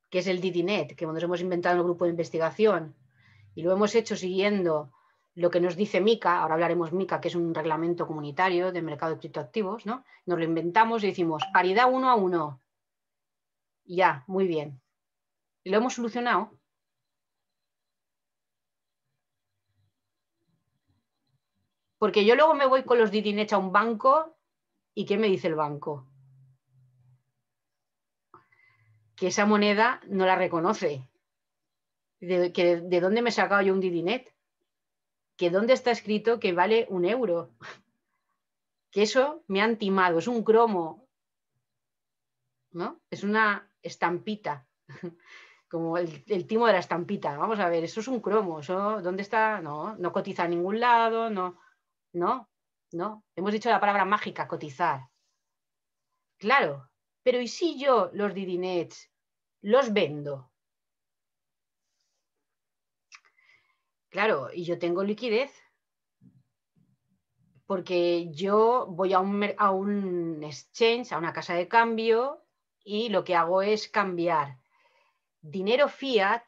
que es el DidiNet, que nos hemos inventado en el grupo de investigación, y lo hemos hecho siguiendo lo que nos dice MICA, ahora hablaremos MICA, que es un reglamento comunitario de mercado de criptoactivos, ¿no? Nos lo inventamos y decimos paridad uno a uno. Ya, muy bien. lo hemos solucionado? Porque yo luego me voy con los DidiNet a un banco y ¿qué me dice el banco? Que esa moneda no la reconoce. ¿De, de dónde me he sacado yo un Didinet? que dónde está escrito que vale un euro. Que eso me han timado, es un cromo, ¿no? Es una estampita, como el, timo de la estampita. Vamos a ver, eso es un cromo, ¿dónde está? No, no cotiza en ningún lado, no, no, no. Hemos dicho la palabra mágica, cotizar. Claro, pero ¿y si yo los didinets los vendo? Claro, y yo tengo liquidez. Porque yo voy a un, exchange, a una casa de cambio, y lo que hago es cambiar dinero fiat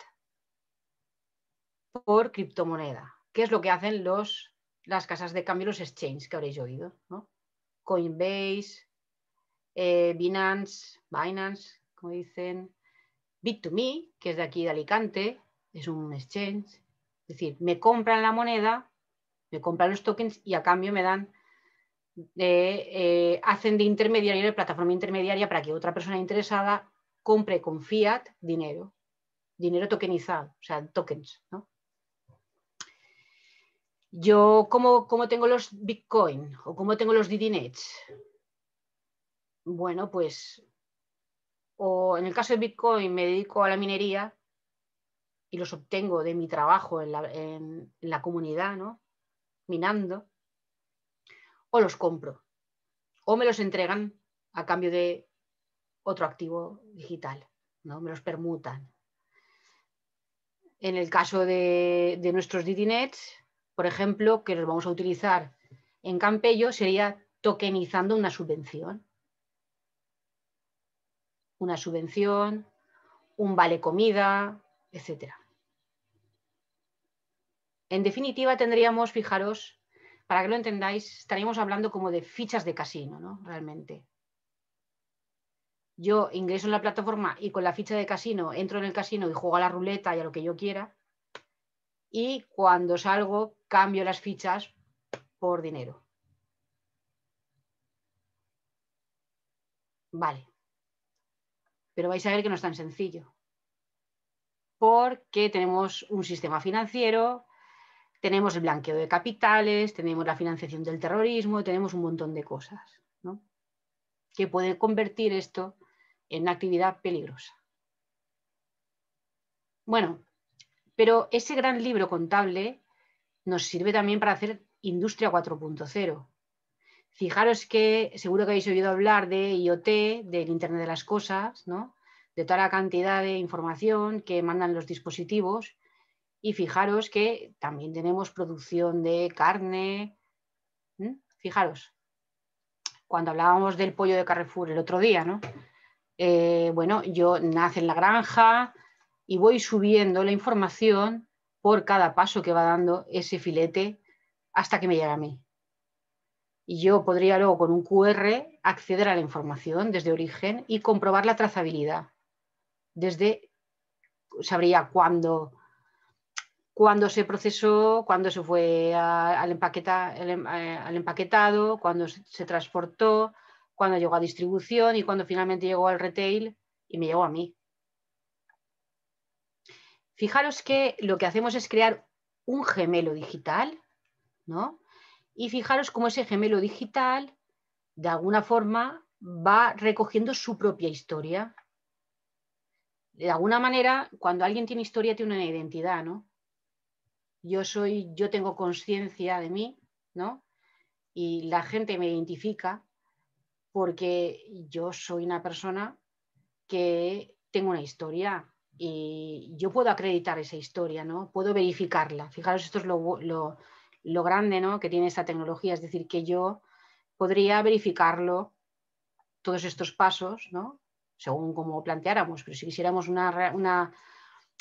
por criptomoneda, que es lo que hacen los, las casas de cambio, los exchanges que habréis oído, ¿no? Coinbase, eh, Binance, Binance, como dicen, Bit2Me, que es de aquí de Alicante, es un exchange, es decir, me compran la moneda, me compran los tokens y a cambio me dan, eh, hacen de intermediario, de plataforma intermediaria para que otra persona interesada compre con fiat dinero, dinero tokenizado, o sea, tokens. Yo, ¿cómo, ¿cómo, tengo los Bitcoin o cómo tengo los DDNets? Bueno, pues, o en el caso de Bitcoin me dedico a la minería y los obtengo de mi trabajo en la, comunidad, ¿no? minando, o los compro, o me los entregan a cambio de otro activo digital, ¿no? me los permutan. En el caso de, de nuestros Didinets, por ejemplo, que los vamos a utilizar en Campello, sería tokenizando una subvención. Una subvención, un vale comida, etcétera. En definitiva, tendríamos, fijaros, para que lo entendáis, estaríamos hablando como de fichas de casino, ¿no? Realmente. Yo ingreso en la plataforma y con la ficha de casino entro en el casino y juego a la ruleta y a lo que yo quiera. Y cuando salgo, cambio las fichas por dinero. Vale. Pero vais a ver que no es tan sencillo. Porque tenemos un sistema financiero, tenemos el blanqueo de capitales, tenemos la financiación del terrorismo, tenemos un montón de cosas que pueden convertir esto en una actividad peligrosa. Bueno, pero ese gran libro contable nos sirve también para hacer industria 4.0. Fijaros que seguro que habéis oído hablar de IoT, del Internet de las Cosas, de toda la cantidad de información que mandan los dispositivos y fijaros que también tenemos producción de carne. Fijaros, cuando hablábamos del pollo de Carrefour el otro día, ¿no? Eh, bueno, yo nace en la granja y voy subiendo la información por cada paso que va dando ese filete hasta que me llega a mí. Y yo podría luego con un QR acceder a la información desde origen y comprobar la trazabilidad. Desde sabría cuándo cuando se procesó, cuando se fue em, eh, al, empaquetado, cuando se, transportó, cuando llegó a distribución y cuando finalmente llegó al retail y me llegó a mí. Fijaros que lo que hacemos es crear un gemelo digital, ¿no? Y fijaros cómo ese gemelo digital, de alguna forma, va recogiendo su propia historia. De alguna manera, cuando alguien tiene historia, tiene una identidad, ¿no? yo soy, yo tengo conciencia de mí, ¿no? Y la gente me identifica porque yo soy una persona que tengo una historia y yo puedo acreditar esa historia, ¿no? Puedo verificarla. Fijaros, esto es lo, lo, grande ¿no? que tiene esta tecnología, es decir, que yo podría verificarlo, todos estos pasos, ¿no? Según como planteáramos, pero si quisiéramos una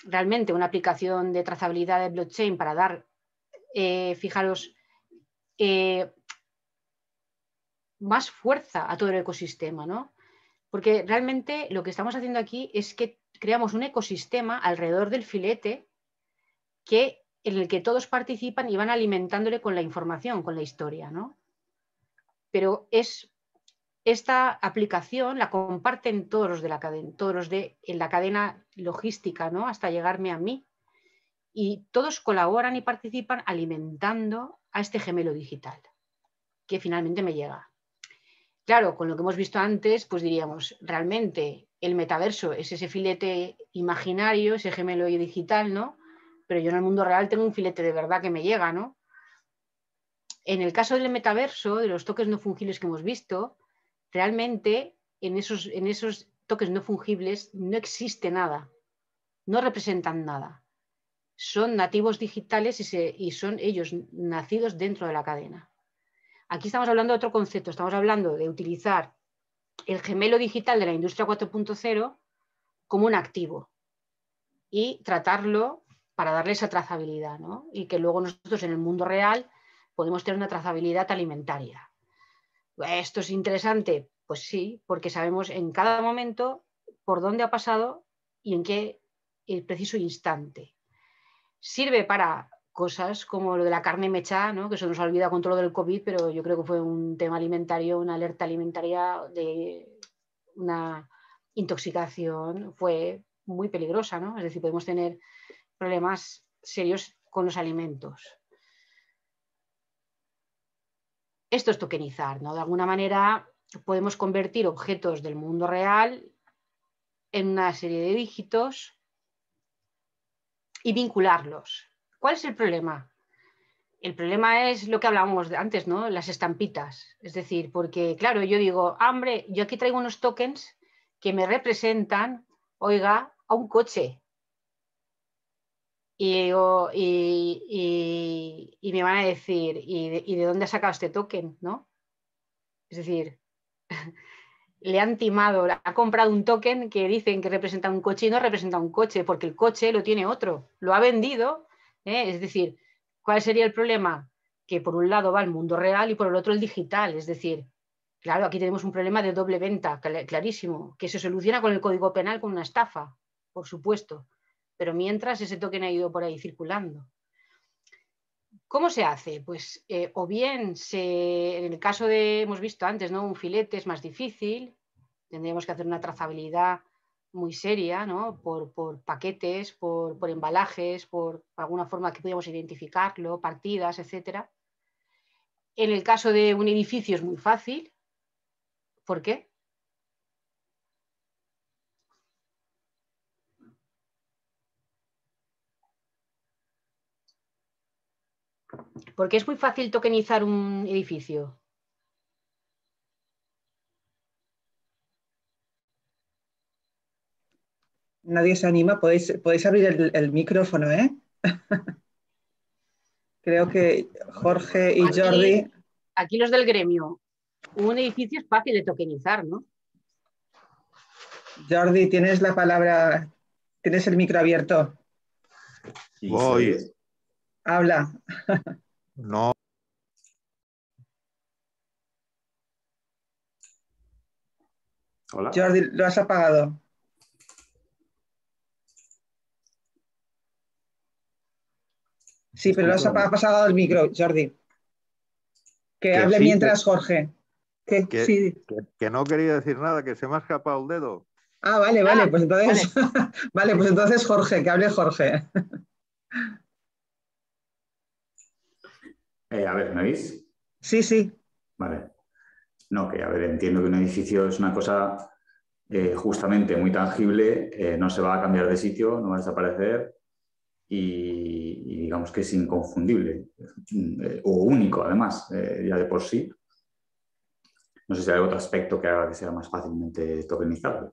realmente una aplicación de trazabilidad de blockchain para dar, eh, fijaros, eh, más fuerza a todo el ecosistema, ¿no? Porque realmente lo que estamos haciendo aquí es que creamos un ecosistema alrededor del filete que, en el que todos participan y van alimentándole con la información, con la historia, ¿no? Pero es esta aplicación la comparten todos los de la cadena, todos los de en la cadena logística, ¿no? Hasta llegarme a mí. Y todos colaboran y participan alimentando a este gemelo digital que finalmente me llega. Claro, con lo que hemos visto antes, pues diríamos, realmente el metaverso es ese filete imaginario, ese gemelo digital, ¿no? Pero yo en el mundo real tengo un filete de verdad que me llega, ¿no? En el caso del metaverso, de los toques no fungibles que hemos visto, realmente en esos, en esos no fungibles no existe nada, no representan nada. Son nativos digitales y, son ellos nacidos dentro de la cadena. Aquí estamos hablando de otro concepto, estamos hablando de utilizar el gemelo digital de la industria 4.0 como un activo y tratarlo para darle esa trazabilidad, Y que luego nosotros en el mundo real podemos tener una trazabilidad alimentaria esto es interesante, pues sí, porque sabemos en cada momento por dónde ha pasado y en qué preciso instante. Sirve para cosas como lo de la carne mecha, que se nos olvida con todo lo del COVID, pero yo creo que fue un tema alimentario, una alerta alimentaria de una intoxicación, fue muy peligrosa, ¿no? Es decir, podemos tener problemas serios con los alimentos. Esto es tokenizar, ¿no? De alguna manera podemos convertir objetos del mundo real en una serie de dígitos y vincularlos. ¿Cuál es el problema? El problema es lo que hablábamos antes, ¿no? Las estampitas. Es decir, porque, claro, yo digo, ah, hombre, yo aquí traigo unos tokens que me representan, oiga, a un coche y, me van a decir, ¿y de, dónde ha sacado este token? ¿no? Es decir, le han timado, ha comprado un token que dicen que representa un coche y no representa un coche, porque el coche lo tiene otro, lo ha vendido. ¿eh? Es decir, ¿cuál sería el problema? Que por un lado va el mundo real y por el otro el digital. Es decir, claro, aquí tenemos un problema de doble venta, clarísimo, que se soluciona con el Código Penal, con una estafa, por supuesto pero mientras ese token ha ido por ahí circulando. ¿Cómo se hace? Pues eh, o bien, en el caso de, hemos visto antes, ¿no? un filete es más difícil, tendríamos que hacer una trazabilidad muy seria, ¿no? por, paquetes, por, embalajes, por alguna forma que podíamos identificarlo, partidas, etc. En el caso de un edificio es muy fácil. ¿Por qué? ¿Por es muy fácil tokenizar un edificio? Nadie se anima, podéis, podéis abrir el, micrófono, ¿eh? Creo que Jorge y Jordi. Aquí los del gremio. Un edificio es fácil de tokenizar, ¿no? Jordi, tienes la palabra, tienes el micro abierto. Voy. Habla. no Hola. Jordi, lo has apagado. Sí, pero lo has apagado el micro, Jordi. Que, hable mientras, Jorge. Que, que, no quería decir nada, que se me ha escapado el dedo. Ah, vale, vale, ah, pues entonces. Vale. vale, pues entonces Jorge, que hable Jorge. Eh, a ver, ¿me oís? Sí, sí. Vale. No, que a ver, entiendo que un edificio es una cosa eh, justamente muy tangible, eh, no se va a cambiar de sitio, no va a desaparecer y, y digamos que es inconfundible o único además, ya de por sí. No sé si hay otro aspecto que haga que sea más fácilmente tokenizable.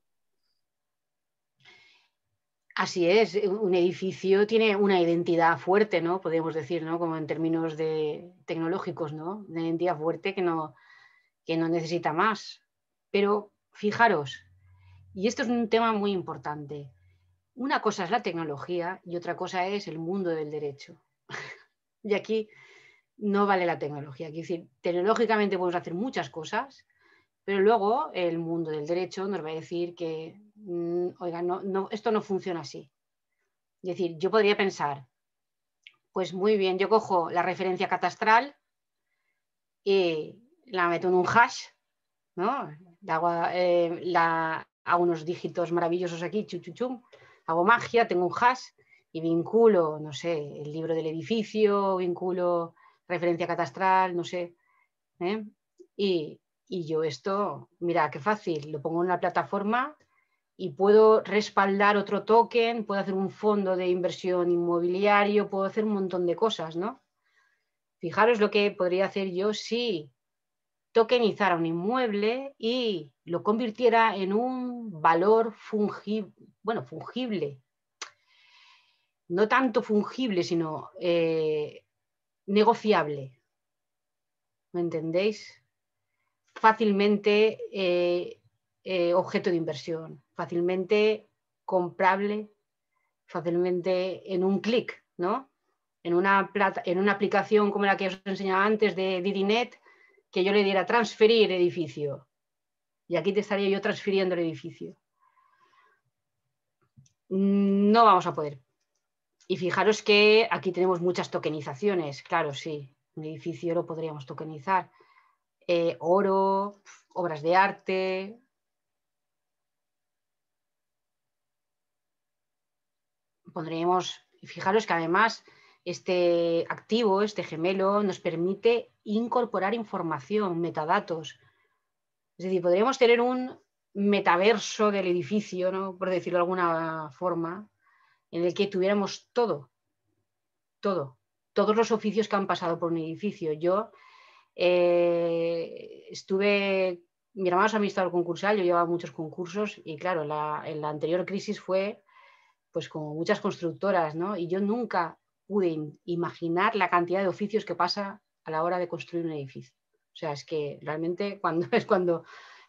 Así es, eh, un edificio tiene una identidad fuerte, ¿no? Podemos decir, ¿no? Como en términos de tecnológicos, ¿no? Una identidad fuerte que no, que no necesita más. Pero fijaros, y esto es un tema muy importante, una cosa es la tecnología y otra cosa es el mundo del derecho. y aquí no vale la tecnología. Es decir, tecnológicamente podemos hacer muchas cosas, pero luego el mundo del derecho nos va a decir que Mm, oiga, no, esto no funciona así. Es decir, yo podría pensar, pues muy bien, yo cojo la referencia catastral y la meto en un hash, ¿no? Eh, hago, unos dígitos maravillosos aquí, chuchuchum, hago magia, tengo un hash y vinculo, no sé, el libro del edificio, vinculo referencia catastral, no sé. ¿eh? Y, y yo esto, mira, qué fácil, lo pongo en una plataforma y puedo respaldar otro token, puedo hacer un fondo de inversión inmobiliario, puedo hacer un montón de cosas, ¿no? Fijaros lo que podría hacer yo si tokenizara un inmueble y lo convirtiera en un valor fungible, bueno, fungible, no tanto fungible, sino eh, negociable. ¿Me entendéis? Fácilmente eh, eh, objeto de inversión, fácilmente comprable, fácilmente en un clic, ¿no? En una, en una aplicación como la que os enseñaba antes de Didinet, que yo le diera transferir edificio. Y aquí te estaría yo transfiriendo el edificio. No vamos a poder. Y fijaros que aquí tenemos muchas tokenizaciones, claro, sí, un edificio lo podríamos tokenizar. Eh, oro, obras de arte, pondremos, fijaros que además este activo, este gemelo, nos permite incorporar información, metadatos. Es decir, podríamos tener un metaverso del edificio, por decirlo de alguna forma, en el que tuviéramos todo, todo, todos los oficios que han pasado por un edificio. Yo eh, estuve, mi hermano se ha visto al concursal, yo llevaba muchos concursos y claro, en la anterior crisis fue pues como muchas constructoras, ¿no? Y yo nunca pude imaginar la cantidad de oficios que pasa a la hora de construir un edificio. O sea, es que realmente cuando es cuando,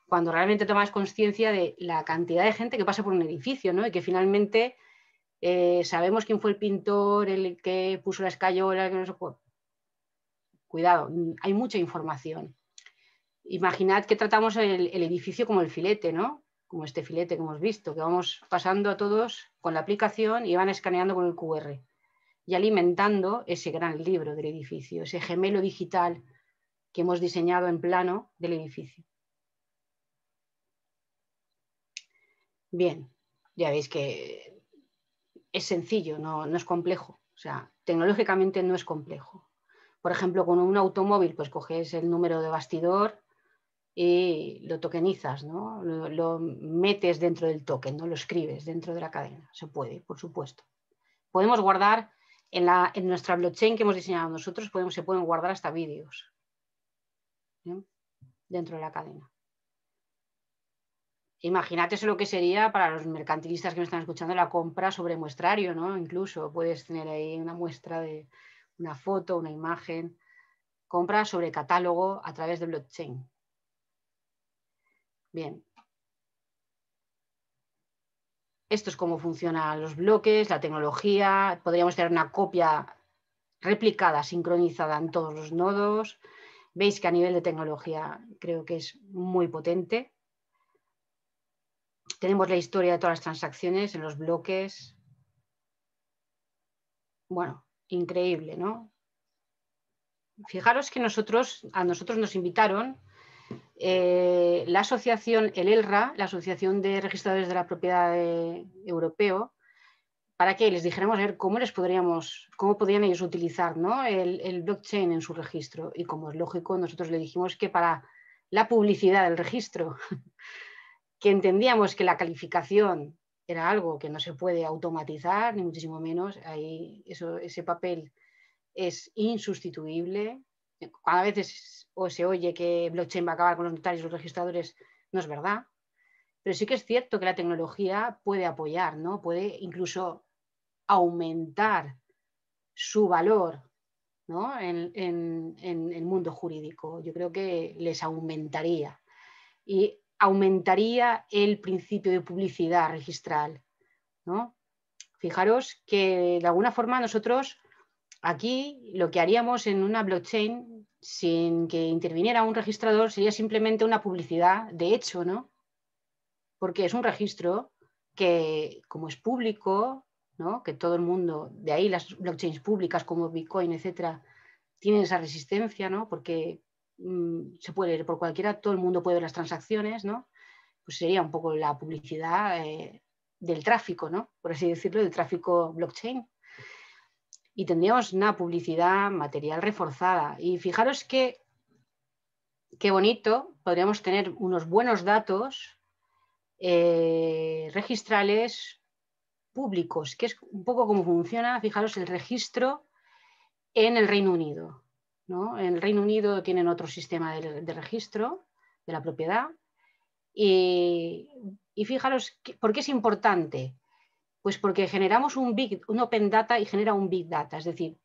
cuando realmente tomas conciencia de la cantidad de gente que pasa por un edificio, ¿no? Y que finalmente eh, sabemos quién fue el pintor, el que puso la escayola, el que no se Cuidado, hay mucha información. Imaginad que tratamos el edificio como el filete, ¿no? como este filete que hemos visto, que vamos pasando a todos con la aplicación y van escaneando con el QR y alimentando ese gran libro del edificio, ese gemelo digital que hemos diseñado en plano del edificio. Bien, ya veis que es sencillo, no, es complejo, o sea, tecnológicamente no es complejo. Por ejemplo, con un automóvil, pues coges el número de bastidor, y lo tokenizas, ¿no? Lo, metes dentro del token, ¿no? lo escribes dentro de la cadena. Se puede, por supuesto. Podemos guardar en, la, en nuestra blockchain que hemos diseñado nosotros, podemos, se pueden guardar hasta vídeos dentro de la cadena. Imagínate eso lo que sería para los mercantilistas que me están escuchando la compra sobre muestrario, ¿no? Incluso puedes tener ahí una muestra de una foto, una imagen, compra sobre catálogo a través de blockchain. Bien. Esto es cómo funcionan los bloques, la tecnología. Podríamos tener una copia replicada, sincronizada en todos los nodos. Veis que a nivel de tecnología creo que es muy potente. Tenemos la historia de todas las transacciones en los bloques. Bueno, increíble, ¿no? Fijaros que a nosotros nos invitaron eh, la asociación, el ELRA, la Asociación de Registradores de la Propiedad Europeo, para que les dijéramos ver cómo les podríamos, cómo podrían ellos utilizar el, blockchain en su registro. Y como es lógico, nosotros le dijimos que para la publicidad del registro, que entendíamos que la calificación era algo que no se puede automatizar, ni muchísimo menos, ahí ese papel es insustituible, cuando a veces o se oye que blockchain va a acabar con los notarios y los registradores, no es verdad. Pero sí que es cierto que la tecnología puede apoyar, ¿no? Puede incluso aumentar su valor en, el mundo jurídico. Yo creo que les aumentaría. Y aumentaría el principio de publicidad registral. Fijaros que de alguna forma nosotros aquí lo que haríamos en una blockchain sin que interviniera un registrador, sería simplemente una publicidad de hecho, ¿no? Porque es un registro que, como es público, ¿no? que todo el mundo, de ahí las blockchains públicas como Bitcoin, etcétera, tienen esa resistencia, ¿no? Porque mm, se puede ir por cualquiera, todo el mundo puede ver las transacciones, ¿no? Pues sería un poco la publicidad eh, del tráfico, ¿no? Por así decirlo, del tráfico blockchain y tendríamos una publicidad material reforzada. Y fijaros que, qué bonito, podríamos tener unos buenos datos eh, registrales públicos, que es un poco como funciona, fijaros, el registro en el Reino Unido. ¿no? En el Reino Unido tienen otro sistema de, registro de la propiedad. Y, fijaros, ¿por qué es importante? Pues porque generamos un, open data y genera un big data, es decir,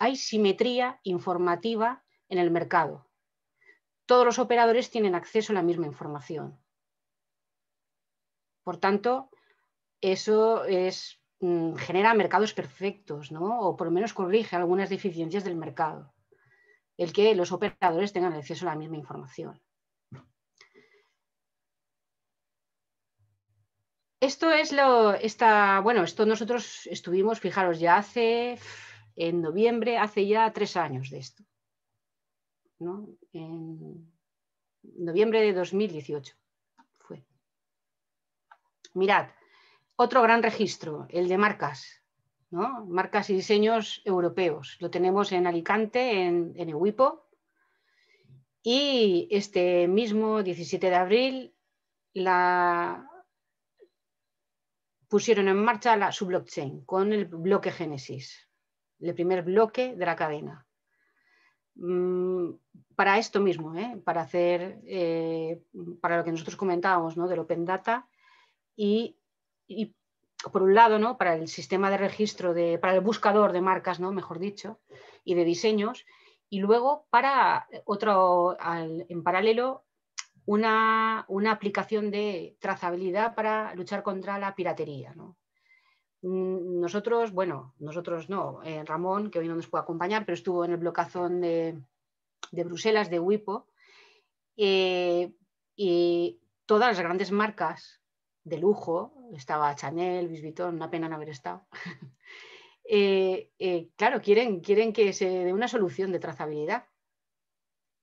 hay simetría informativa en el mercado. Todos los operadores tienen acceso a la misma información. Por tanto, eso es, mm, genera mercados perfectos, ¿no? o por lo menos corrige algunas deficiencias del mercado, el que los operadores tengan acceso a la misma información. Esto es lo, esta, bueno, esto nosotros estuvimos, fijaros, ya hace, en noviembre, hace ya tres años de esto, ¿no? En noviembre de 2018 fue. Mirad, otro gran registro, el de marcas, ¿no? Marcas y diseños europeos. Lo tenemos en Alicante, en, en Ewipo. Y este mismo 17 de abril, la pusieron en marcha la, su blockchain con el bloque Génesis, el primer bloque de la cadena. Mm, para esto mismo, ¿eh? para hacer, eh, para lo que nosotros comentábamos del Open Data y, por un lado, ¿no? para el sistema de registro, para el buscador de marcas, ¿no? mejor dicho, y de diseños, y luego para otro, en paralelo, una, aplicación de trazabilidad para luchar contra la piratería. Mm, nosotros, bueno, nosotros no, eh, Ramón, que hoy no nos puede acompañar, pero estuvo en el blocazón de, Bruselas, de WIPO, eh, y todas las grandes marcas de lujo, estaba Chanel, Bisbitón, una pena no haber estado, eh, claro, quieren, quieren que se dé una solución de trazabilidad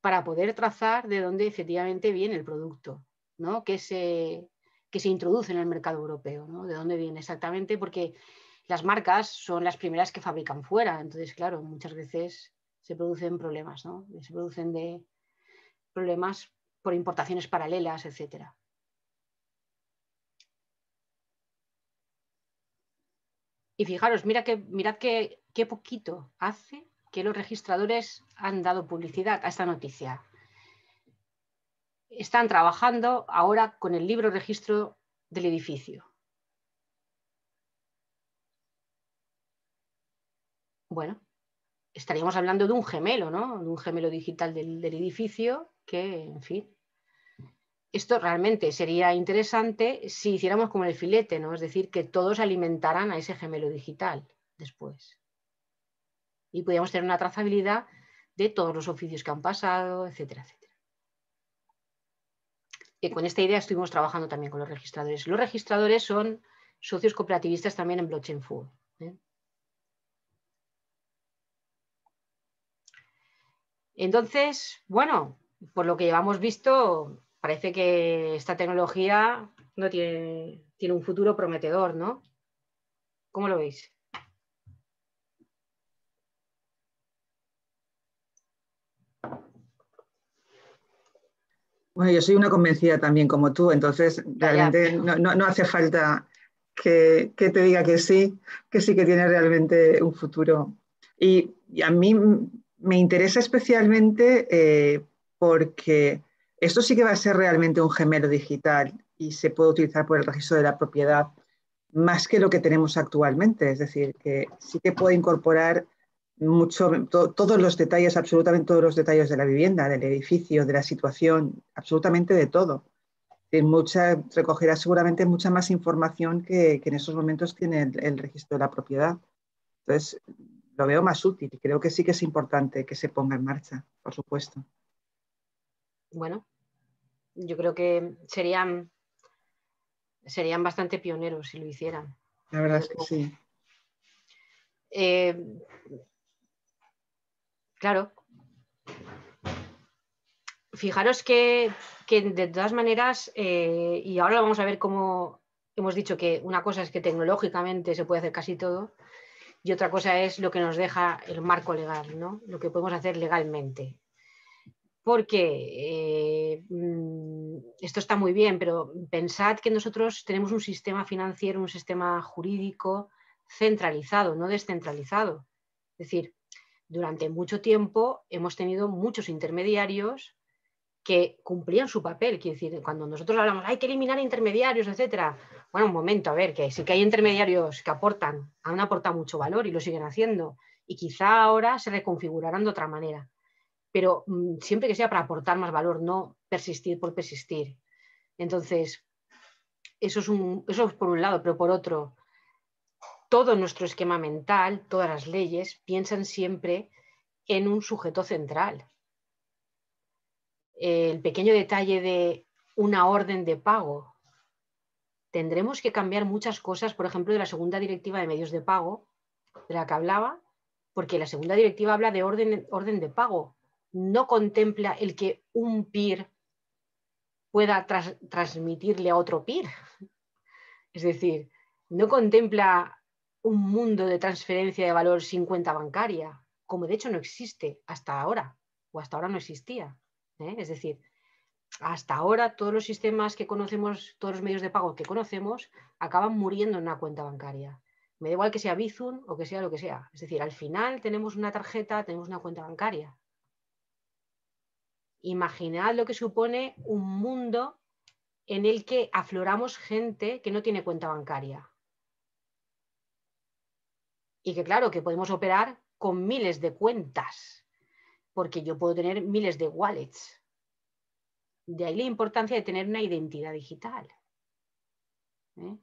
para poder trazar de dónde efectivamente viene el producto ¿no? que, se, que se introduce en el mercado europeo, ¿no? de dónde viene exactamente, porque las marcas son las primeras que fabrican fuera, entonces, claro, muchas veces se producen problemas, ¿no? se producen de problemas por importaciones paralelas, etc. Y fijaros, mira mirad qué poquito hace que los registradores han dado publicidad a esta noticia. Están trabajando ahora con el libro registro del edificio. Bueno, estaríamos hablando de un gemelo, ¿no? De un gemelo digital del, del edificio que, en fin, esto realmente sería interesante si hiciéramos como el filete, ¿no? Es decir, que todos alimentaran a ese gemelo digital después y podíamos tener una trazabilidad de todos los oficios que han pasado, etcétera, etcétera. Y eh, con esta idea estuvimos trabajando también con los registradores. Los registradores son socios cooperativistas también en Blockchain Food. ¿eh? Entonces, bueno, por lo que llevamos visto, parece que esta tecnología no tiene, tiene un futuro prometedor, ¿no? ¿Cómo lo veis? Bueno, yo soy una convencida también como tú, entonces realmente no, hace falta que, te diga que sí, que sí que tiene realmente un futuro. Y, a mí me interesa especialmente eh, porque esto sí que va a ser realmente un gemelo digital y se puede utilizar por el registro de la propiedad más que lo que tenemos actualmente. Es decir, que sí que puede incorporar mucho, todos los detalles, absolutamente todos los detalles de la vivienda, del edificio, de la situación, absolutamente de todo. Mucha, recogerá seguramente mucha más información que, en esos momentos tiene el, registro de la propiedad. Entonces, lo veo más útil y creo que sí que es importante que se ponga en marcha, por supuesto. Bueno, yo creo que serían, serían bastante pioneros si lo hicieran. La verdad es que sí. Eh, Claro. Fijaros que, de todas maneras, eh, y ahora vamos a ver cómo hemos dicho que una cosa es que tecnológicamente se puede hacer casi todo, y otra cosa es lo que nos deja el marco legal, ¿no? lo que podemos hacer legalmente. Porque eh, mm, esto está muy bien, pero pensad que nosotros tenemos un sistema financiero, un sistema jurídico centralizado, no descentralizado. Es decir, durante mucho tiempo hemos tenido muchos intermediarios que cumplían su papel. Quiero decir, cuando nosotros hablamos, hay que eliminar intermediarios, etcétera. Bueno, un momento, a ver, que sí que hay intermediarios que aportan, han aportado mucho valor y lo siguen haciendo. Y quizá ahora se reconfigurarán de otra manera. Pero mm, siempre que sea para aportar más valor, no persistir por persistir. Entonces, eso es por un lado, pero por otro, todo nuestro esquema mental, todas las leyes, piensan siempre en un sujeto central. El pequeño detalle de una orden de pago. Tendremos que cambiar muchas cosas, por ejemplo, de la segunda directiva de medios de pago, de la que hablaba, porque la segunda directiva habla de orden, orden de pago, no contempla el que un PIR pueda transmitirle a otro PIR. Es decir, no contempla un mundo de transferencia de valor sin cuenta bancaria, como de hecho no existe hasta ahora, o hasta ahora no existía. ¿eh? Es decir, hasta ahora todos los sistemas que conocemos, todos los medios de pago que conocemos, acaban muriendo en una cuenta bancaria. Me da igual que sea Bizum o que sea lo que sea. Es decir, al final tenemos una tarjeta, tenemos una cuenta bancaria. Imaginad lo que supone un mundo en el que afloramos gente que no tiene cuenta bancaria. Y que claro, que podemos operar con miles de cuentas, porque yo puedo tener miles de wallets. De ahí la importancia de tener una identidad digital. ¿eh?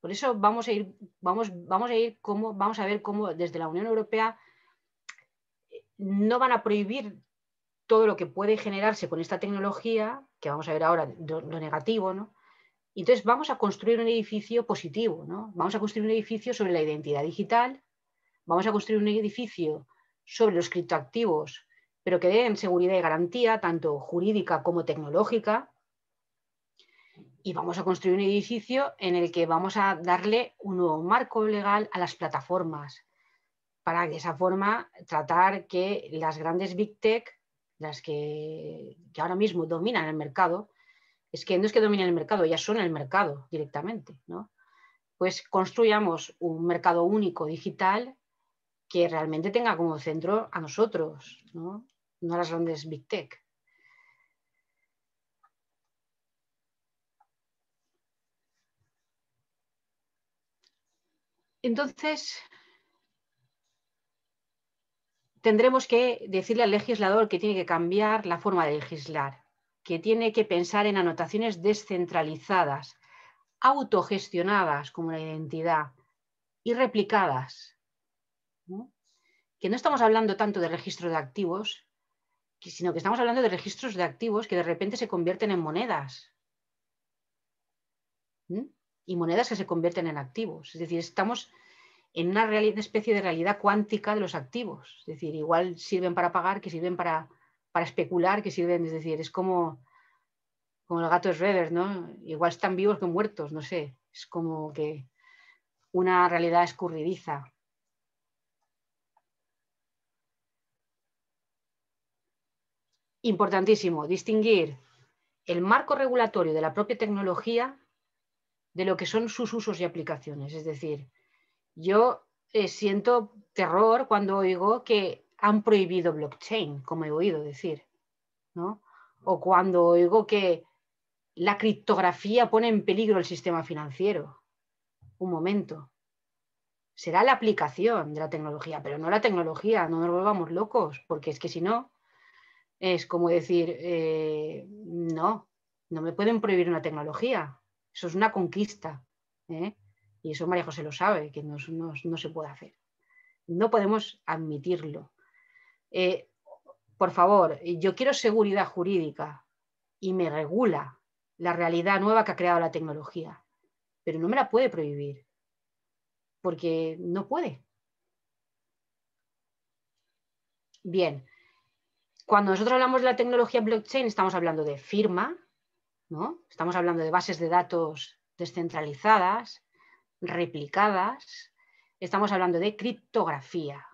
Por eso vamos a ir, vamos, vamos a ir vamos a ver cómo desde la Unión Europea eh, no van a prohibir todo lo que puede generarse con esta tecnología, que vamos a ver ahora lo, lo negativo, ¿no? entonces vamos a construir un edificio positivo, ¿no? Vamos a construir un edificio sobre la identidad digital, vamos a construir un edificio sobre los criptoactivos, pero que den seguridad y garantía, tanto jurídica como tecnológica. Y vamos a construir un edificio en el que vamos a darle un nuevo marco legal a las plataformas, para de esa forma tratar que las grandes big tech, las que ahora mismo dominan el mercado, es que no es que dominen el mercado, ya son el mercado directamente, ¿no? Pues construyamos un mercado único digital que realmente tenga como centro a nosotros, no, no a las grandes big tech. Entonces, tendremos que decirle al legislador que tiene que cambiar la forma de legislar que tiene que pensar en anotaciones descentralizadas, autogestionadas como una identidad y replicadas. Que no estamos hablando tanto de registro de activos, sino que estamos hablando de registros de activos que de repente se convierten en monedas. Y monedas que se convierten en activos. Es decir, estamos en una, especie de realidad cuántica de los activos. Es decir, igual sirven para pagar que sirven para para especular que sirven, es decir, es como, como el gato ¿no? Igual están vivos que muertos, no sé, es como que una realidad escurridiza. Importantísimo, distinguir el marco regulatorio de la propia tecnología de lo que son sus usos y aplicaciones. Es decir, yo eh, siento terror cuando oigo que han prohibido blockchain, como he oído decir, O cuando oigo que la criptografía pone en peligro el sistema financiero. Un momento. Será la aplicación de la tecnología, pero no la tecnología, no nos volvamos locos, porque es que si no, es como decir, eh, no, no me pueden prohibir una tecnología, eso es una conquista. ¿eh? Y eso María José lo sabe, que no se puede hacer. No podemos admitirlo. Eh, por favor, eh, yo quiero seguridad jurídica y me regula la realidad nueva que ha creado la tecnología, pero no me la puede prohibir, porque no puede. Bien, cuando nosotros hablamos de la tecnología blockchain estamos hablando de firma, ¿no? estamos hablando de bases de datos descentralizadas, replicadas, estamos hablando de criptografía,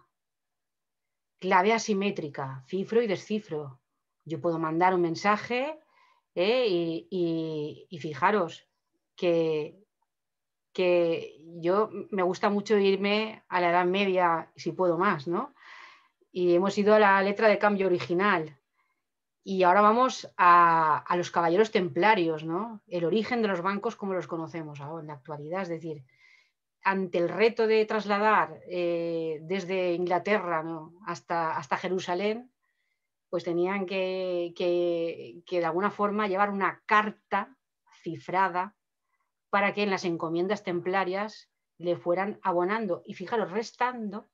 clave asimétrica, cifro y descifro. Yo puedo mandar un mensaje ¿eh? y, fijaros que, que, yo me gusta mucho irme a la Edad Media, si puedo más, ¿no? Y hemos ido a la letra de cambio original. Y ahora vamos a, a los caballeros templarios, ¿no? El origen de los bancos como los conocemos ahora en la actualidad, es decir, ante el reto de trasladar eh, desde Inglaterra hasta, hasta, Jerusalén, pues tenían que, que, que, de alguna forma llevar una carta cifrada para que en las encomiendas templarias le fueran abonando y fijaros, restando,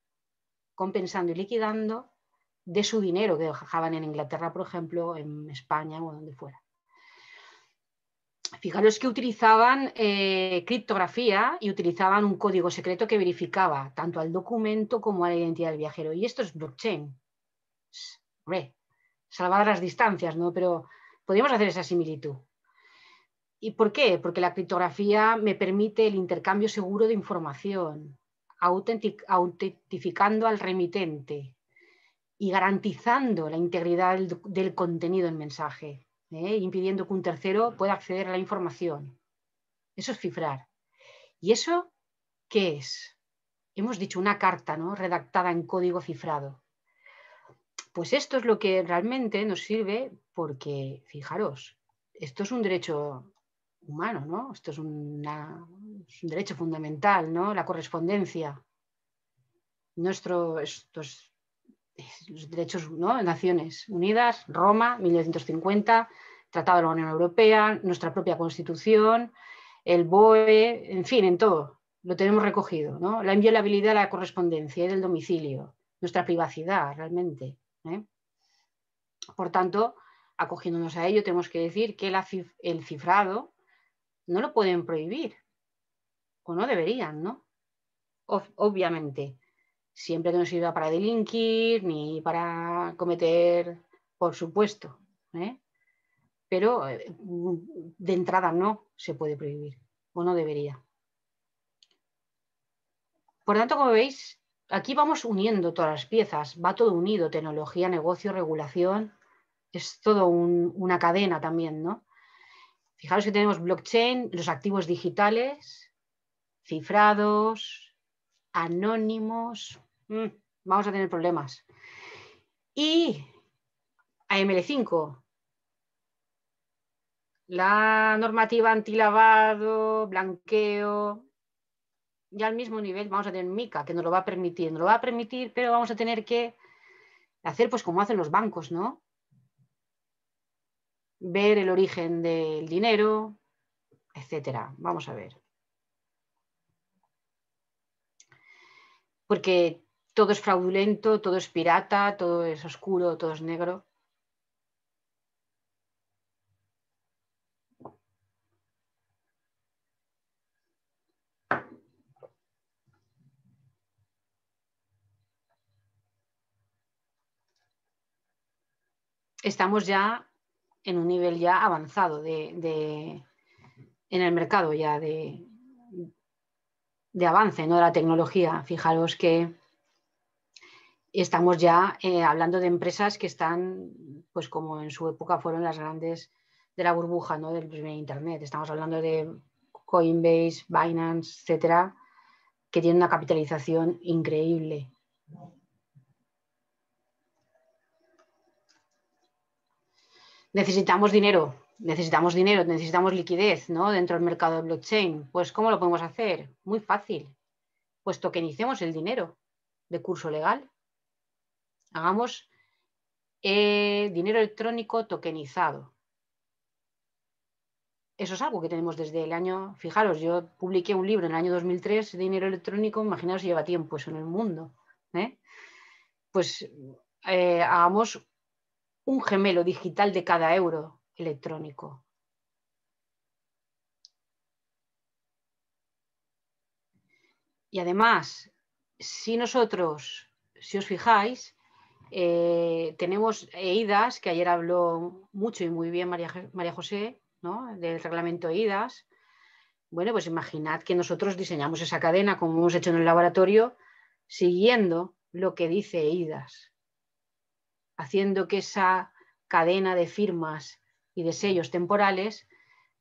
compensando y liquidando de su dinero que dejaban en Inglaterra, por ejemplo, en España o donde fuera. Fijaros que utilizaban eh, criptografía y utilizaban un código secreto que verificaba tanto al documento como a la identidad del viajero. Y esto es blockchain. Re, las distancias, ¿no? Pero podríamos hacer esa similitud. ¿Y por qué? Porque la criptografía me permite el intercambio seguro de información, autentificando al remitente y garantizando la integridad del, del contenido en mensaje. ¿eh? impidiendo que un tercero pueda acceder a la información. Eso es cifrar. ¿Y eso qué es? Hemos dicho una carta ¿no? redactada en código cifrado. Pues esto es lo que realmente nos sirve porque, fijaros, esto es un derecho humano, ¿no? Esto es, un derecho fundamental, ¿no? La correspondencia. Nuestro, los derechos, ¿no? Naciones Unidas, Roma, 1950, Tratado de la Unión Europea, nuestra propia Constitución, el BOE, en fin, en todo. Lo tenemos recogido, ¿no? La inviolabilidad de la correspondencia y del domicilio, nuestra privacidad realmente. ¿eh? Por tanto, acogiéndonos a ello, tenemos que decir que el cifrado no lo pueden prohibir, o no deberían, ¿no? obviamente siempre que no sirva para delinquir ni para cometer, por supuesto. ¿eh? Pero eh, de entrada no se puede prohibir o no debería. Por tanto, como veis, aquí vamos uniendo todas las piezas, va todo unido, tecnología, negocio, regulación, es todo una cadena también, Fijaros que tenemos blockchain, los activos digitales, cifrados, anónimos, Mm, vamos a tener problemas. Y AML5, la normativa antilavado, blanqueo, ya al mismo nivel vamos a tener MICA, que nos lo va a permitir, nos lo va a permitir, pero vamos a tener que hacer pues como hacen los bancos, ¿no? Ver el origen del dinero, etcétera. Vamos a ver. Porque todo es fraudulento, todo es pirata, todo es oscuro, todo es negro. Estamos ya en un nivel ya avanzado en el mercado ya de, de avance ¿no? de la tecnología. Fijaros que estamos ya eh, hablando de empresas que están, pues como en su época fueron las grandes de la burbuja, Del primer Internet. Estamos hablando de Coinbase, Binance, etcétera, que tienen una capitalización increíble. Necesitamos dinero, necesitamos dinero, necesitamos liquidez dentro del mercado de blockchain. Pues, ¿cómo lo podemos hacer? Muy fácil. Pues tokenicemos el dinero de curso legal. Hagamos eh, dinero electrónico tokenizado. Eso es algo que tenemos desde el año, fijaros, yo publiqué un libro en el año 2003, Dinero electrónico, imaginaos si lleva tiempo eso en el mundo. ¿eh? Pues eh, hagamos un gemelo digital de cada euro electrónico. Y además, si nosotros, si os fijáis, eh, tenemos EIDAS, eh, que ayer habló mucho y muy bien María, José, del reglamento EIDAS. Bueno, pues imaginad que nosotros diseñamos esa cadena como hemos hecho en el laboratorio, siguiendo lo que dice EIDAS, haciendo que esa cadena de firmas y de sellos temporales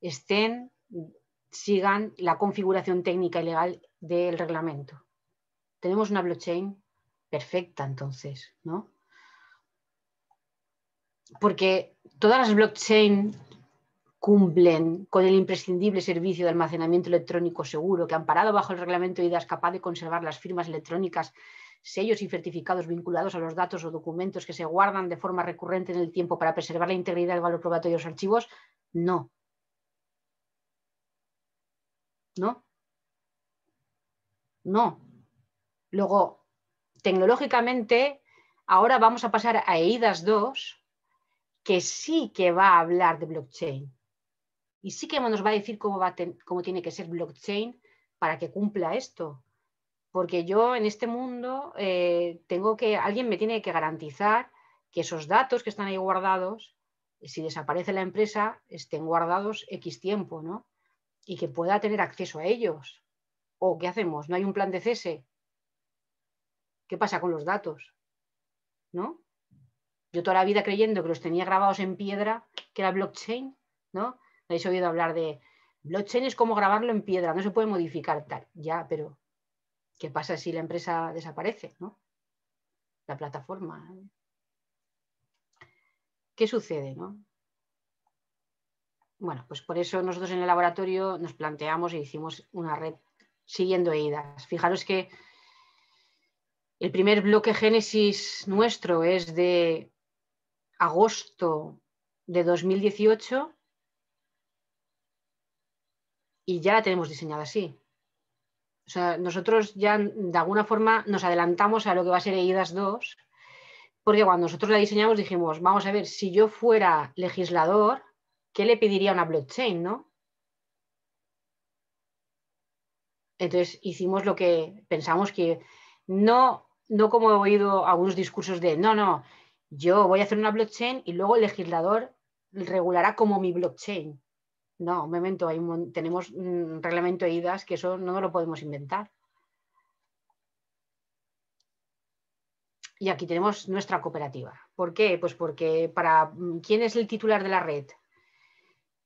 estén, sigan la configuración técnica y legal del reglamento. Tenemos una blockchain perfecta entonces, ¿no? porque todas las blockchain cumplen con el imprescindible servicio de almacenamiento electrónico seguro que han parado bajo el reglamento EIDAS capaz de conservar las firmas electrónicas, sellos y certificados vinculados a los datos o documentos que se guardan de forma recurrente en el tiempo para preservar la integridad del valor probatorio de los archivos, no. No. No. Luego, tecnológicamente, ahora vamos a pasar a EIDAS 2 que sí que va a hablar de blockchain y sí que nos va a decir cómo, va cómo tiene que ser blockchain para que cumpla esto. Porque yo en este mundo eh, tengo que, alguien me tiene que garantizar que esos datos que están ahí guardados, si desaparece la empresa, estén guardados X tiempo, ¿no? Y que pueda tener acceso a ellos. ¿O qué hacemos? ¿No hay un plan de cese? ¿Qué pasa con los datos? ¿No? Yo toda la vida creyendo que los tenía grabados en piedra, que era blockchain, ¿no? Habéis oído hablar de blockchain es como grabarlo en piedra, no se puede modificar tal. Ya, pero ¿qué pasa si la empresa desaparece, ¿no? La plataforma. ¿Qué sucede, no? Bueno, pues por eso nosotros en el laboratorio nos planteamos e hicimos una red siguiendo EIDAS. Fijaros que el primer bloque génesis nuestro es de agosto de 2018 y ya la tenemos diseñada así. O sea, nosotros ya de alguna forma nos adelantamos a lo que va a ser EIDAS 2, porque cuando nosotros la diseñamos dijimos, vamos a ver, si yo fuera legislador, ¿qué le pediría a una blockchain, no? Entonces hicimos lo que pensamos que no, no como he oído algunos discursos de, no, no, yo voy a hacer una blockchain y luego el legislador regulará como mi blockchain. No, momento, tenemos un mm, reglamento de IDAS que eso no lo podemos inventar. Y aquí tenemos nuestra cooperativa. ¿Por qué? Pues porque para mm, quién es el titular de la red.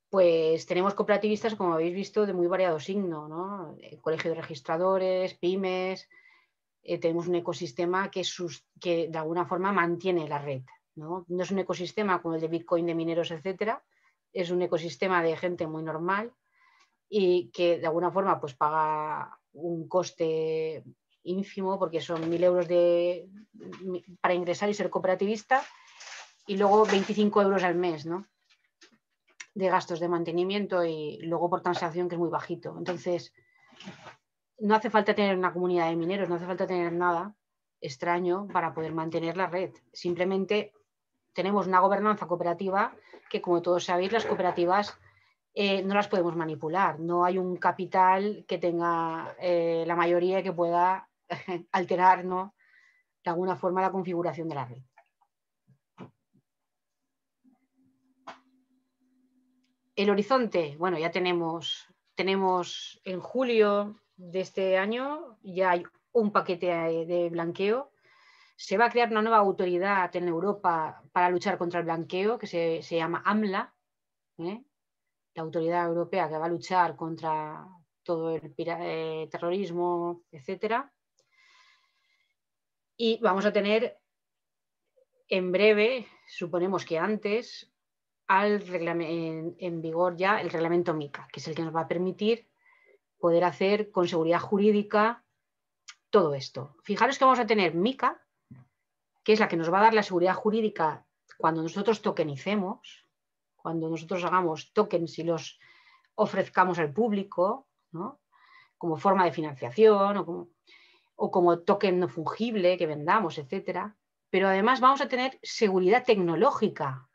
Pues tenemos cooperativistas, como habéis visto, de muy variado signo, eh, colegio de registradores, pymes, eh, tenemos un ecosistema que, que, de alguna forma mantiene la red. ¿no? ¿no? es un ecosistema como el de Bitcoin, de mineros, etcétera, es un ecosistema de gente muy normal y que de alguna forma pues paga un coste ínfimo porque son 1.000 euros de, para ingresar y ser cooperativista y luego 25 euros al mes de gastos de mantenimiento y luego por transacción que es muy bajito. Entonces, no hace falta tener una comunidad de mineros, no hace falta tener nada extraño para poder mantener la red. Simplemente tenemos una gobernanza cooperativa que, como todos sabéis, las cooperativas eh, no las podemos manipular. No hay un capital que tenga eh, la mayoría que pueda alterar de alguna forma la configuración de la red. El horizonte, bueno, ya tenemos, tenemos en julio de este año ya hay un paquete de blanqueo. Se va a crear una nueva autoridad en Europa para luchar contra el blanqueo, que se, se llama AMLA, ¿eh? la autoridad europea que va a luchar contra todo el eh, terrorismo, etc. Y vamos a tener en breve, suponemos que antes, al en vigor ya el reglamento MICA, que es el que nos va a permitir poder hacer con seguridad jurídica todo esto. Fijaros que vamos a tener MICA, que es la que nos va a dar la seguridad jurídica cuando nosotros tokenicemos, cuando nosotros hagamos tokens y los ofrezcamos al público, como forma de financiación o como, token no fungible que vendamos, etc. Pero además vamos a tener seguridad tecnológica,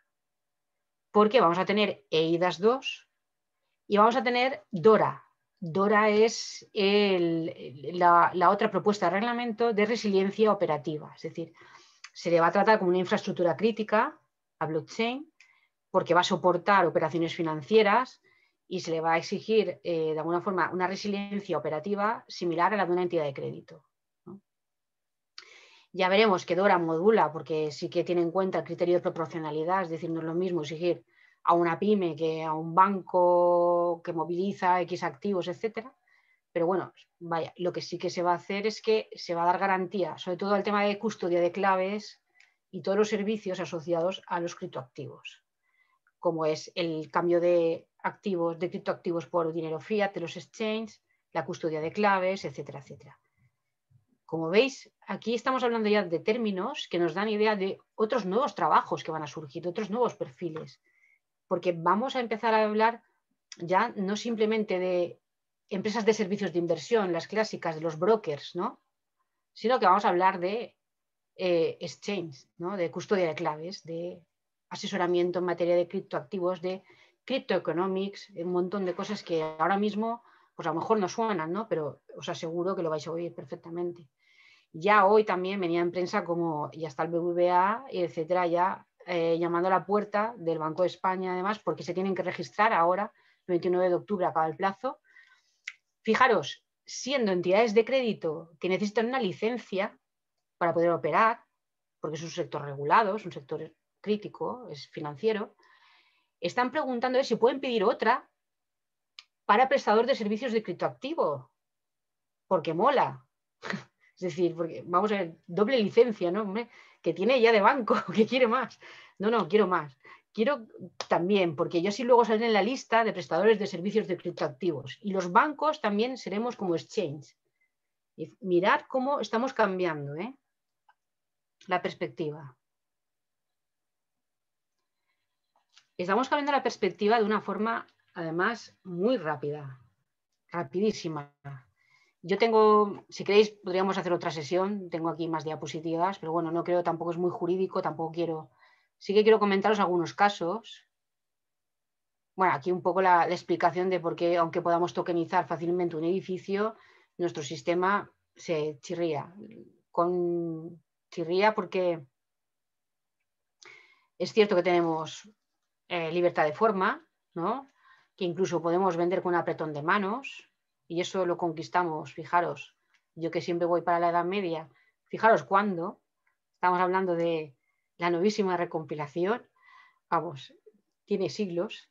porque vamos a tener EIDAS 2 y vamos a tener DORA, DORA es la, otra propuesta de reglamento de resiliencia operativa, es decir, se le va a tratar como una infraestructura crítica a blockchain porque va a soportar operaciones financieras y se le va a exigir eh, de alguna forma una resiliencia operativa similar a la de una entidad de crédito. Ya veremos que DORA modula porque sí que tiene en cuenta el criterio de proporcionalidad, es decir, no es lo mismo exigir a una pyme que a un banco que moviliza X activos, etcétera. Pero bueno, vaya, lo que sí que se va a hacer es que se va a dar garantía, sobre todo al tema de custodia de claves y todos los servicios asociados a los criptoactivos, como es el cambio de activos, de criptoactivos por dinero fiat de los exchanges, la custodia de claves, etcétera, etcétera. Como veis, aquí estamos hablando ya de términos que nos dan idea de otros nuevos trabajos que van a surgir, de otros nuevos perfiles porque vamos a empezar a hablar ya no simplemente de empresas de servicios de inversión, las clásicas, de los brokers, ¿no? sino que vamos a hablar de eh, exchange, de custodia de claves, de asesoramiento en materia de criptoactivos, de economics, un montón de cosas que ahora mismo, pues a lo mejor no suenan, ¿no? pero os aseguro que lo vais a oír perfectamente. Ya hoy también venía en prensa como ya está el BBVA, etcétera, ya eh, llamando a la puerta del Banco de España, además, porque se tienen que registrar ahora, el 29 de octubre acaba el plazo. Fijaros, siendo entidades de crédito que necesitan una licencia para poder operar, porque es un sector regulado, es un sector crítico, es financiero, están preguntando si pueden pedir otra para prestador de servicios de criptoactivo, porque mola. Es decir, porque, vamos a ver, doble licencia, ¿no? que tiene ya de banco, que quiere más. No, no, quiero más. Quiero también, porque yo sí luego saldré en la lista de prestadores de servicios de criptoactivos. Y los bancos también seremos como exchange. Y mirad cómo estamos cambiando ¿eh? la perspectiva. Estamos cambiando la perspectiva de una forma, además, muy rápida, rapidísima. Yo tengo, si queréis, podríamos hacer otra sesión, tengo aquí más diapositivas, pero bueno, no creo, tampoco es muy jurídico, tampoco quiero, sí que quiero comentaros algunos casos. Bueno, aquí un poco la, explicación de por qué, aunque podamos tokenizar fácilmente un edificio, nuestro sistema se chirría. Con, chirría porque es cierto que tenemos eh, libertad de forma, ¿no? que incluso podemos vender con apretón de manos, y eso lo conquistamos, fijaros, yo que siempre voy para la Edad Media, fijaros cuándo, estamos hablando de la novísima recompilación, vamos, tiene siglos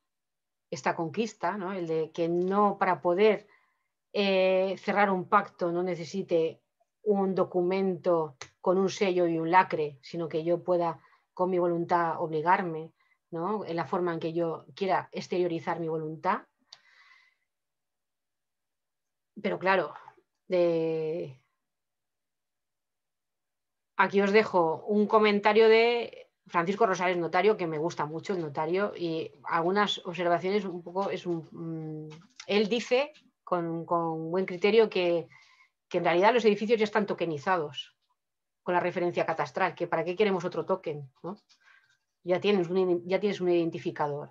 esta conquista, ¿no? el de que no para poder eh, cerrar un pacto no necesite un documento con un sello y un lacre, sino que yo pueda con mi voluntad obligarme, ¿no? en la forma en que yo quiera exteriorizar mi voluntad, pero claro, de... aquí os dejo un comentario de Francisco Rosales Notario, que me gusta mucho el notario, y algunas observaciones un poco es un... Mm, él dice con, buen criterio que, que en realidad los edificios ya están tokenizados con la referencia catastral, que para qué queremos otro token, ¿no? Ya tienes un, ya tienes un identificador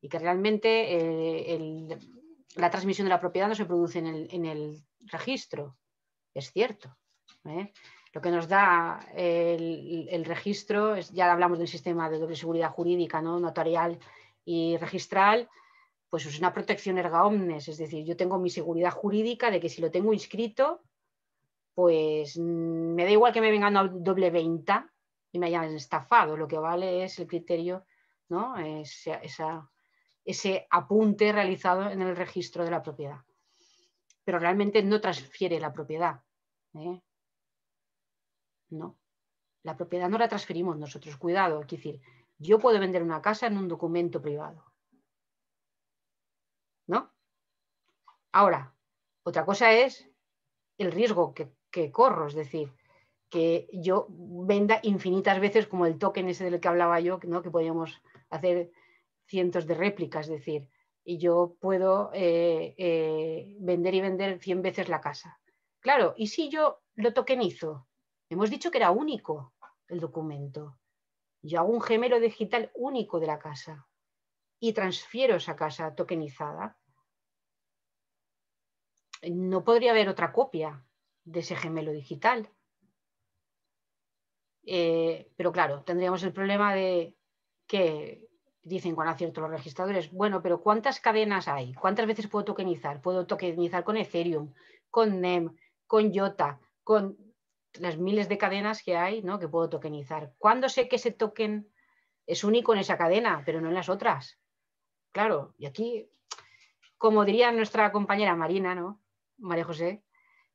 y que realmente eh, el, la transmisión de la propiedad no se produce en el, registro, es cierto. ¿eh? Lo que nos da el, registro, es, ya hablamos del sistema de doble seguridad jurídica, ¿no? notarial y registral, pues es una protección erga omnes, es decir, yo tengo mi seguridad jurídica de que si lo tengo inscrito, pues mm, me da igual que me vengan a doble venta y me hayan estafado, lo que vale es el criterio, ¿no? esa ese apunte realizado en el registro de la propiedad. Pero realmente no transfiere la propiedad. ¿eh? No, la propiedad no la transferimos nosotros. Cuidado, es decir, yo puedo vender una casa en un documento privado. ¿No? Ahora, otra cosa es el riesgo que, corro, es decir, que yo venda infinitas veces como el token ese del que hablaba yo, ¿no? que podíamos hacer cientos de réplicas, es decir, y yo puedo eh, eh, vender y vender 100 veces la casa. Claro, ¿y si yo lo tokenizo? Hemos dicho que era único el documento. Yo hago un gemelo digital único de la casa y transfiero esa casa tokenizada. No podría haber otra copia de ese gemelo digital. Eh, pero claro, tendríamos el problema de que dicen cuando acierto los registradores, bueno, pero ¿cuántas cadenas hay? ¿Cuántas veces puedo tokenizar? Puedo tokenizar con Ethereum, con NEM, con IOTA, con las miles de cadenas que hay ¿no? que puedo tokenizar. ¿Cuándo sé que ese token es único en esa cadena, pero no en las otras? Claro, y aquí, como diría nuestra compañera Marina, ¿no? María José,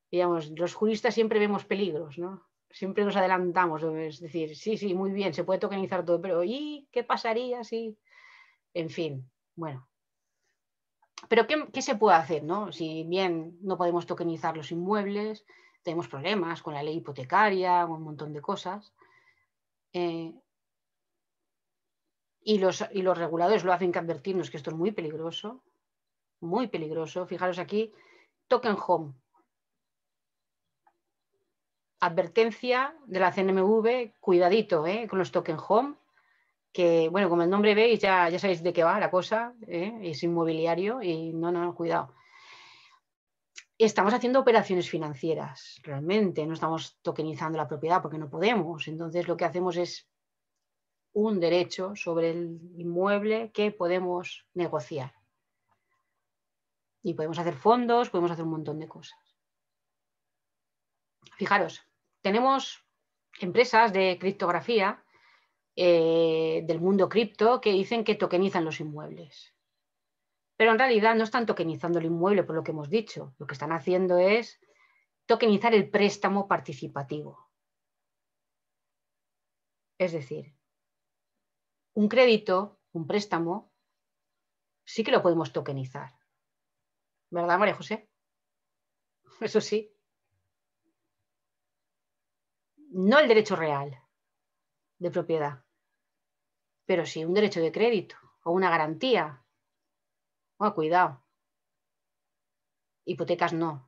digamos, los juristas siempre vemos peligros, ¿no? siempre nos adelantamos, es decir, sí, sí, muy bien, se puede tokenizar todo, pero ¿y qué pasaría si? En fin, bueno. Pero ¿qué, se puede hacer? No? Si bien no podemos tokenizar los inmuebles, tenemos problemas con la ley hipotecaria, un montón de cosas. Eh, y, los, y los reguladores lo hacen que advertirnos que esto es muy peligroso, muy peligroso. Fijaros aquí, token home, advertencia de la CNMV, cuidadito eh, con los token home, que, bueno, como el nombre veis, ya, ya sabéis de qué va la cosa, eh, es inmobiliario y no, no, cuidado. Estamos haciendo operaciones financieras, realmente, no estamos tokenizando la propiedad porque no podemos. Entonces, lo que hacemos es un derecho sobre el inmueble que podemos negociar. Y podemos hacer fondos, podemos hacer un montón de cosas. Fijaros, tenemos empresas de criptografía eh, del mundo cripto que dicen que tokenizan los inmuebles. Pero en realidad no están tokenizando el inmueble por lo que hemos dicho. Lo que están haciendo es tokenizar el préstamo participativo. Es decir, un crédito, un préstamo, sí que lo podemos tokenizar. ¿Verdad, María José? Eso sí no el derecho real de propiedad, pero sí un derecho de crédito o una garantía. Ah, cuidado. Hipotecas no.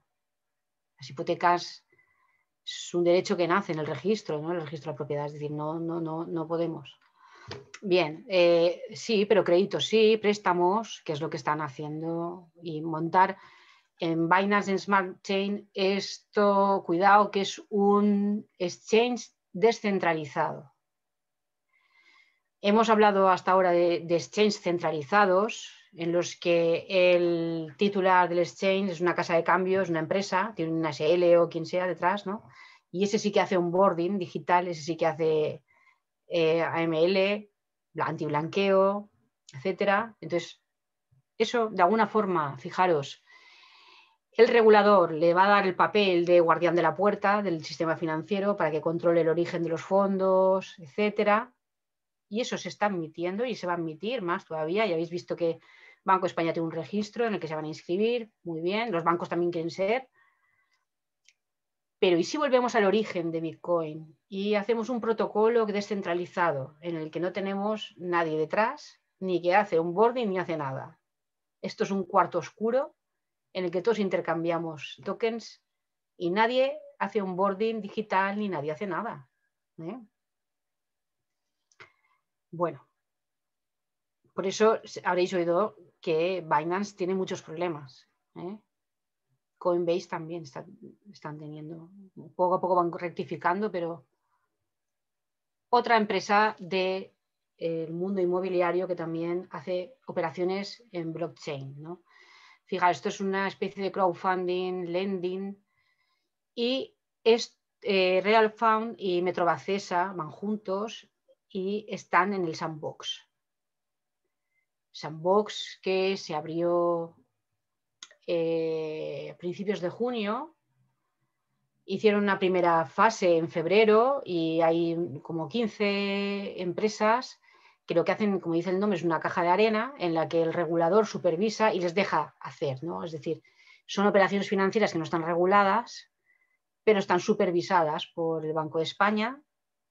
Las hipotecas es un derecho que nace en el registro, ¿no? El registro de la propiedad, es decir, no, no, no, no podemos. Bien, eh, sí, pero créditos sí, préstamos, que es lo que están haciendo, y montar en Binance Smart Chain, esto, cuidado, que es un exchange descentralizado. Hemos hablado hasta ahora de, de exchanges centralizados, en los que el titular del exchange es una casa de cambios, una empresa, tiene una SL o quien sea detrás, ¿no? Y ese sí que hace un boarding digital, ese sí que hace eh, AML, blanqueo, etcétera. Entonces, eso de alguna forma, fijaros, el regulador le va a dar el papel de guardián de la puerta del sistema financiero para que controle el origen de los fondos, etcétera. Y eso se está admitiendo y se va a admitir más todavía. Ya habéis visto que Banco España tiene un registro en el que se van a inscribir. Muy bien, los bancos también quieren ser. Pero ¿y si volvemos al origen de Bitcoin y hacemos un protocolo descentralizado en el que no tenemos nadie detrás, ni que hace un boarding ni hace nada? Esto es un cuarto oscuro en el que todos intercambiamos tokens y nadie hace un boarding digital ni nadie hace nada. ¿eh? Bueno, por eso habréis oído que Binance tiene muchos problemas. ¿eh? Coinbase también están teniendo. Poco a poco van rectificando, pero otra empresa del eh, mundo inmobiliario que también hace operaciones en blockchain. ¿no? Fijaos, esto es una especie de crowdfunding, lending, y es, eh, Real y Metrobacesa van juntos y están en el sandbox. Sandbox que se abrió a eh, principios de junio. Hicieron una primera fase en febrero y hay como 15 empresas que lo que hacen, como dice el nombre, es una caja de arena en la que el regulador supervisa y les deja hacer, ¿no? Es decir, son operaciones financieras que no están reguladas, pero están supervisadas por el Banco de España,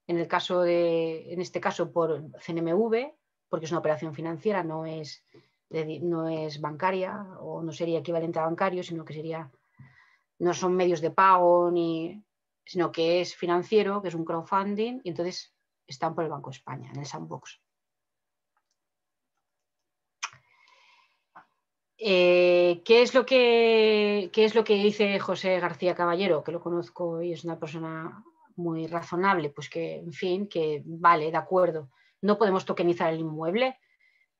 en, el caso de, en este caso por CNMV, porque es una operación financiera, no es, no es bancaria o no sería equivalente a bancario, sino que sería, no son medios de pago, ni, sino que es financiero, que es un crowdfunding, y entonces están por el Banco de España, en el sandbox. Eh, ¿qué, es lo que, es lo que dice José García Caballero? Que lo conozco y es una persona muy razonable, pues que, en fin, que vale, de acuerdo, no podemos tokenizar el inmueble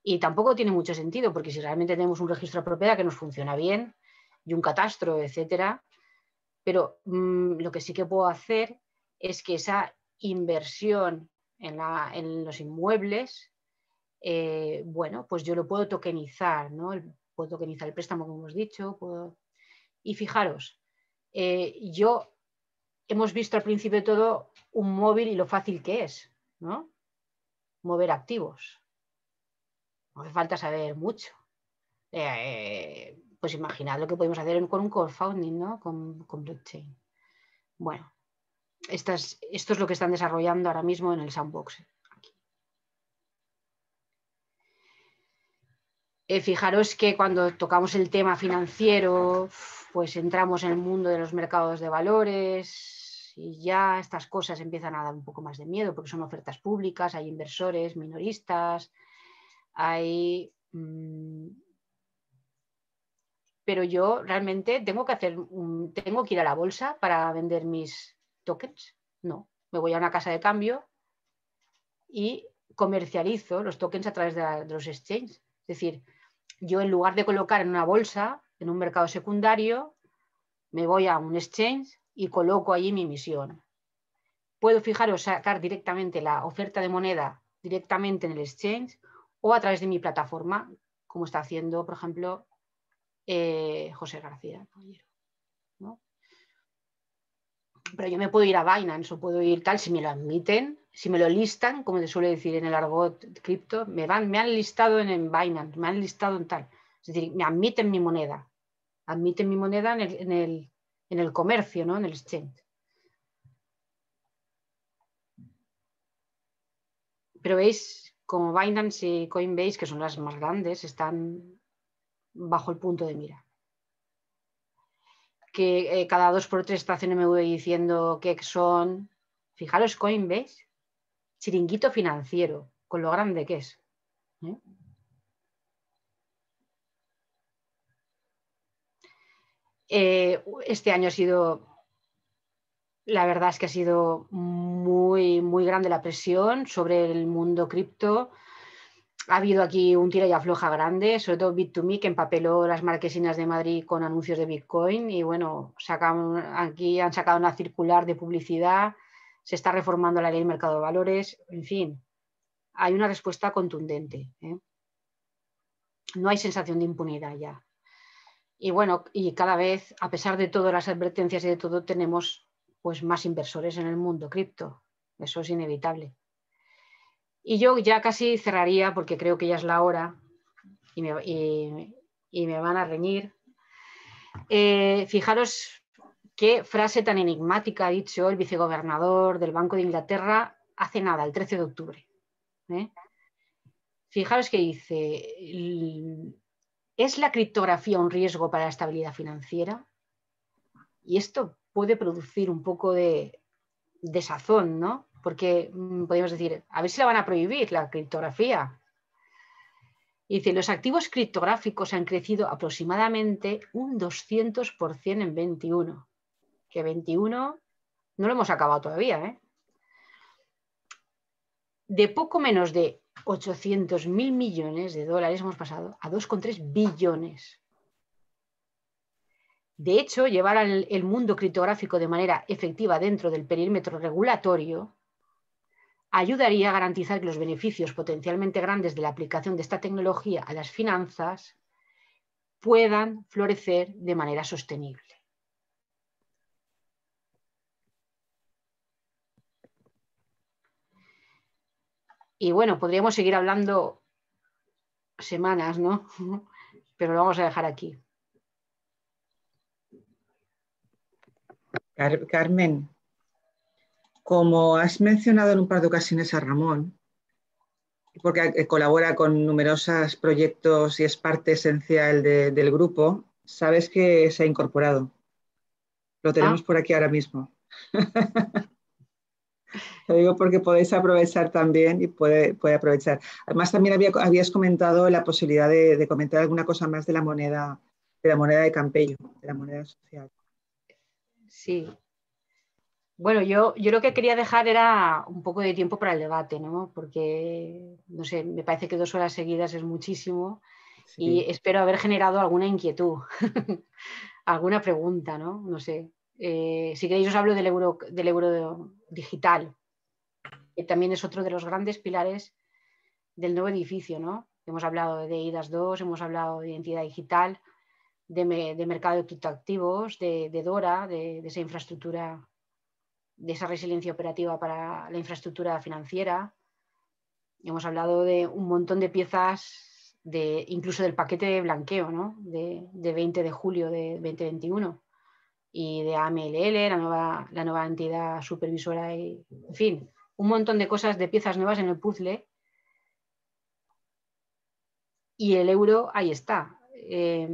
y tampoco tiene mucho sentido, porque si realmente tenemos un registro de propiedad que nos funciona bien y un catastro, etcétera, pero mm, lo que sí que puedo hacer es que esa inversión en, los inmuebles, eh, bueno, pues yo lo puedo tokenizar, ¿no? puedo tokenizar el préstamo, como hemos dicho. Y fijaros, eh, yo hemos visto al principio de todo un móvil y lo fácil que es, ¿no? Mover activos. No hace falta saber mucho. Eh, pues imaginad lo que podemos hacer con un crowdfunding, ¿no? Con, blockchain. Bueno, esto es lo que están desarrollando ahora mismo en el sandbox. Eh, fijaros que cuando tocamos el tema financiero, pues entramos en el mundo de los mercados de valores y ya estas cosas empiezan a dar un poco más de miedo porque son ofertas públicas, hay inversores minoristas, hay... Mm, pero yo realmente tengo que hacer tengo que ir a la bolsa para vender mis tokens. No, me voy a una casa de cambio y comercializo los tokens a través de, de los exchanges. Es decir, yo en lugar de colocar en una bolsa, en un mercado secundario, me voy a un exchange y coloco allí mi emisión. Puedo fijar o sacar directamente la oferta de moneda directamente en el exchange o a través de mi plataforma, como está haciendo, por ejemplo, eh, José García. Pero yo me puedo ir a Binance o puedo ir tal, si me lo admiten, si me lo listan, como se suele decir en el argot cripto, me, van, me han listado en, Binance, me han listado en tal. Es decir, me admiten mi moneda, admiten mi moneda en el, comercio, en el exchange. Pero veis, como Binance y Coinbase, que son las más grandes, están bajo el punto de mira que eh, cada dos por tres está voy diciendo que son, fijaros Coinbase, chiringuito financiero, con lo grande que es. ¿eh? Eh, este año ha sido, la verdad es que ha sido muy, muy grande la presión sobre el mundo cripto. Ha habido aquí un tira y afloja grande, sobre todo Bit2Me, que empapeló las marquesinas de Madrid con anuncios de Bitcoin. Y bueno, aquí han sacado una circular de publicidad se está reformando la ley del mercado de valores, en fin, hay una respuesta contundente. ¿eh? No hay sensación de impunidad ya. Y bueno, y cada vez, a pesar de todas las advertencias y de todo, tenemos pues más inversores en el mundo cripto. Eso es inevitable. Y yo ya casi cerraría porque creo que ya es la hora y me, van a reñir. Eh, fijaros Qué frase tan enigmática ha dicho el vicegobernador del Banco de Inglaterra hace nada, el 13 de octubre. ¿eh? Fijaros que dice, ¿es la criptografía un riesgo para la estabilidad financiera? Y esto puede producir un poco de desazón, ¿no? Porque mm, podemos decir, a ver si la van a prohibir la criptografía. dice, los activos criptográficos han crecido aproximadamente un 200% en 21 que 21 no lo hemos acabado todavía. ¿eh? De poco menos de 800 mil millones de dólares hemos pasado a 2,3 billones. De hecho, llevar al el mundo criptográfico de manera efectiva dentro del perímetro regulatorio ayudaría a garantizar que los beneficios potencialmente grandes de la aplicación de esta tecnología a las finanzas puedan florecer de manera sostenible. Y bueno, podríamos seguir hablando semanas, ¿no? Pero lo vamos a dejar aquí. Carmen, como has mencionado en un par de ocasiones a Ramón, porque eh, colabora con numerosos proyectos y es parte esencial del grupo, sabes que se ha incorporado. Lo tenemos ah. por aquí ahora mismo. Lo digo porque podéis aprovechar también y puede, aprovechar. Además, también habías comentado la posibilidad de, comentar alguna cosa más de la moneda de la moneda de Campello, de la moneda social. Sí. Bueno, yo, yo lo que quería dejar era un poco de tiempo para el debate, ¿no? Porque, no sé, me parece que dos horas seguidas es muchísimo y espero haber generado alguna inquietud, alguna pregunta, ¿no? No sé. Eh, si queréis os hablo del euro, del euro digital, que también es otro de los grandes pilares del nuevo edificio, ¿no? Hemos hablado de IDAS 2, hemos hablado de identidad digital, de, mercado de criptoactivos, de, DORA, de, esa infraestructura, de esa resiliencia operativa para la infraestructura financiera. Hemos hablado de un montón de piezas, de, incluso del paquete de blanqueo, ¿no? De, 20 de julio de 2021 y de AMLL, la nueva, la nueva entidad supervisora, y, en fin, un montón de cosas, de piezas nuevas en el puzzle. Y el euro ahí está. Eh,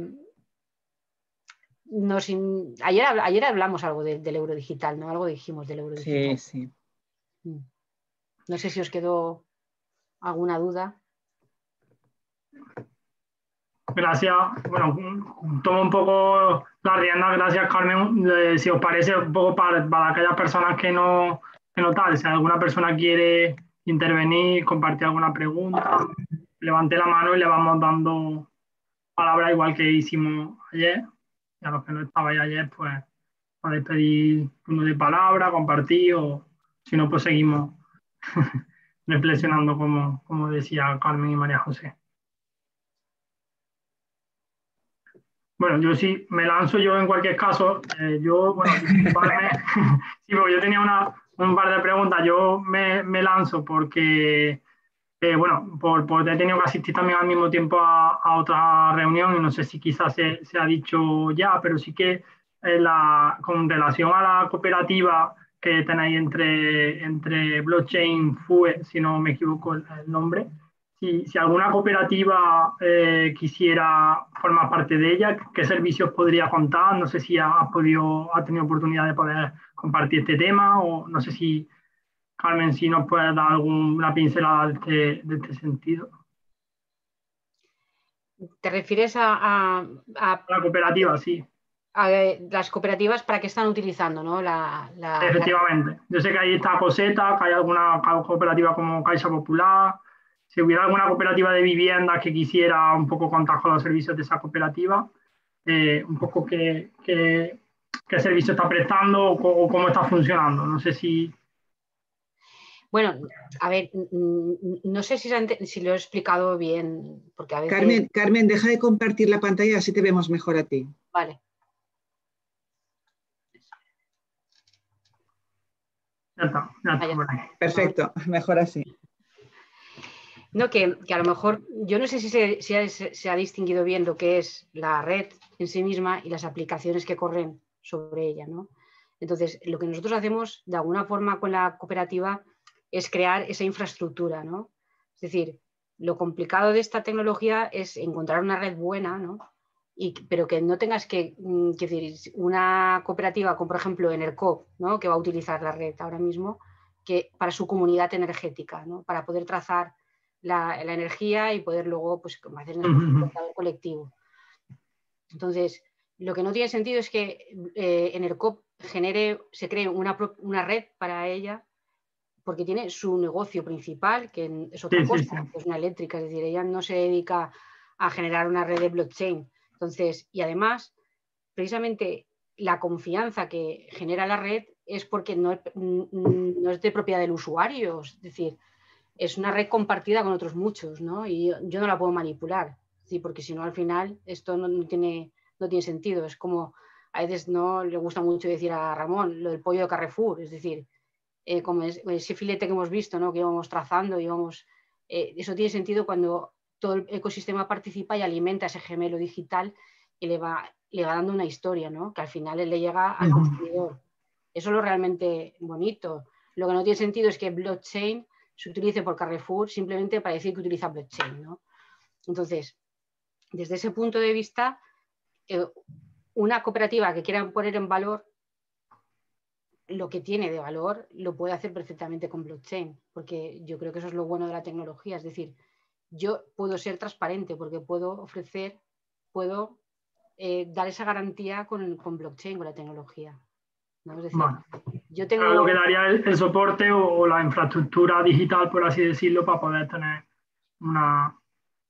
ayer, hablamos algo del euro digital, ¿no? Algo dijimos del euro digital. Sí, sí. Mm. No sé si os quedó alguna duda. Gracias. Bueno, mm, tomo un poco la rienda. Gracias, Carmen. Eh, si os parece, un poco para, para aquellas personas que no, que no tal, si alguna persona quiere intervenir, compartir alguna pregunta, levante la mano y le vamos dando palabra igual que hicimos ayer. Y a los que no estabais ayer, pues podéis pedir uno de palabra, compartir o si no, pues seguimos reflexionando como, como decía Carmen y María José. Bueno, yo sí me lanzo yo en cualquier caso. Eh, yo, bueno, sí, porque yo tenía una, un par de preguntas. Yo me, lanzo porque, eh, bueno, por, por, he tenido que asistir también al mismo tiempo a, otra reunión y no sé si quizás se, se ha dicho ya, pero sí que eh, la, con relación a la cooperativa que tenéis entre, entre Blockchain FUE, si no me equivoco el nombre, si, alguna cooperativa eh, quisiera formar parte de ella, ¿qué servicios podría contar? No sé si ha, podido, ha tenido oportunidad de poder compartir este tema o no sé si, Carmen, si nos puede dar alguna pincelada este, de este, sentido. ¿Te refieres a, a, la cooperativa, sí? A las cooperativas para qué están utilizando, ¿no? Efectivamente. Yo sé que hay esta Coseta, que hay alguna cooperativa como Caixa Popular, si hubiera alguna cooperativa de vivienda que quisiera un poco contar los servicios de esa cooperativa, eh, un poco qué, servicio está prestando o, cómo está funcionando. No sé si... Bueno, a ver, no sé si, lo he explicado bien, porque Carmen, deja de compartir la pantalla, así te vemos mejor a ti. Vale. Ya está, Perfecto, mejor así. No, que, a lo mejor, yo no sé si se, ha, distinguido bien lo que es la red en sí misma y las aplicaciones que corren sobre ella, ¿no? Entonces, lo que nosotros hacemos de alguna forma con la cooperativa es crear esa infraestructura, ¿no? Es decir, lo complicado de esta tecnología es encontrar una red buena, pero que no tengas que, mm, decir, una cooperativa como por ejemplo Enerco, ¿no? que va a utilizar la red ahora mismo, que para su comunidad energética, ¿no? para poder trazar la, energía y poder luego pues, hacer un colectivo. Entonces, lo que no tiene sentido es que eh, en el COP genere, se cree una, red para ella, porque tiene su negocio principal, que es otra cosa, que es una eléctrica, es decir, ella no se dedica a generar una red de blockchain. Entonces, y además, precisamente la confianza que genera la red es porque no, no es de propiedad del usuario, es decir, es una red compartida con otros muchos, ¿no? Y yo no la puedo manipular, ¿sí? porque si no, al final esto no, tiene, no tiene sentido. Es como a veces no le gusta mucho decir a Ramón lo del pollo de Carrefour, es decir, eh, como ese filete que hemos visto, ¿no? que íbamos trazando, íbamos, eh, eso tiene sentido cuando todo el ecosistema participa y alimenta ese gemelo digital y le va, le va dando una historia, ¿no? que al final le llega al consumidor. Eso es lo realmente bonito. Lo que no tiene sentido es que blockchain se utilice por Carrefour simplemente para decir que utiliza blockchain. ¿no? Entonces, desde ese punto de vista, eh, una cooperativa que quiera poner en valor lo que tiene de valor, lo puede hacer perfectamente con blockchain, porque yo creo que eso es lo bueno de la tecnología, es decir, yo puedo ser transparente porque puedo ofrecer, puedo eh, dar esa garantía con, con blockchain, con la tecnología bueno, yo Lo que daría el, soporte o, la infraestructura digital, por así decirlo, para poder tener una,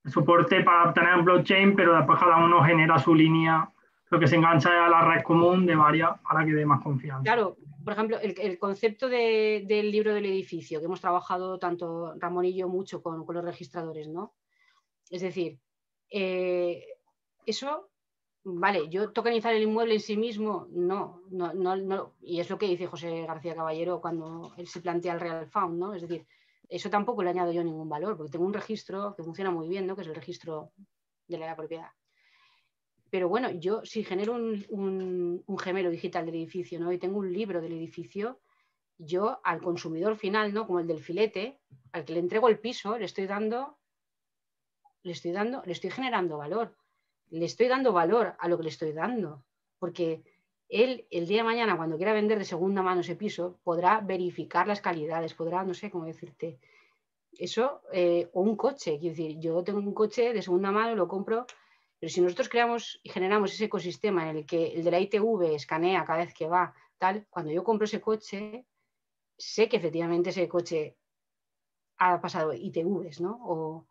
soporte para obtener un blockchain, pero después cada uno genera su línea, lo que se engancha a la red común de varias para que dé más confianza. Claro, por ejemplo, el, concepto del libro del edificio, que hemos trabajado tanto Ramón y yo mucho con, los registradores, ¿no? Es decir, eh, eso vale, yo tokenizar el inmueble en sí mismo, no, no, no, y es lo que dice José García Caballero cuando él se plantea el Real Found, ¿no? Es decir, eso tampoco le añado yo ningún valor, porque tengo un registro que funciona muy bien, ¿no? Que es el registro de la propiedad. Pero bueno, yo si genero un, gemelo digital del edificio, ¿no? Y tengo un libro del edificio, yo al consumidor final, ¿no? Como el del filete, al que le entrego el piso, le estoy dando, le estoy dando, le estoy generando valor le estoy dando valor a lo que le estoy dando, porque él el día de mañana, cuando quiera vender de segunda mano ese piso, podrá verificar las calidades, podrá, no sé cómo decirte, eso, eh, o un coche, quiero decir, yo tengo un coche de segunda mano, lo compro, pero si nosotros creamos y generamos ese ecosistema en el que el de la ITV escanea cada vez que va, tal, cuando yo compro ese coche, sé que efectivamente ese coche ha pasado ITVs, ¿no? O,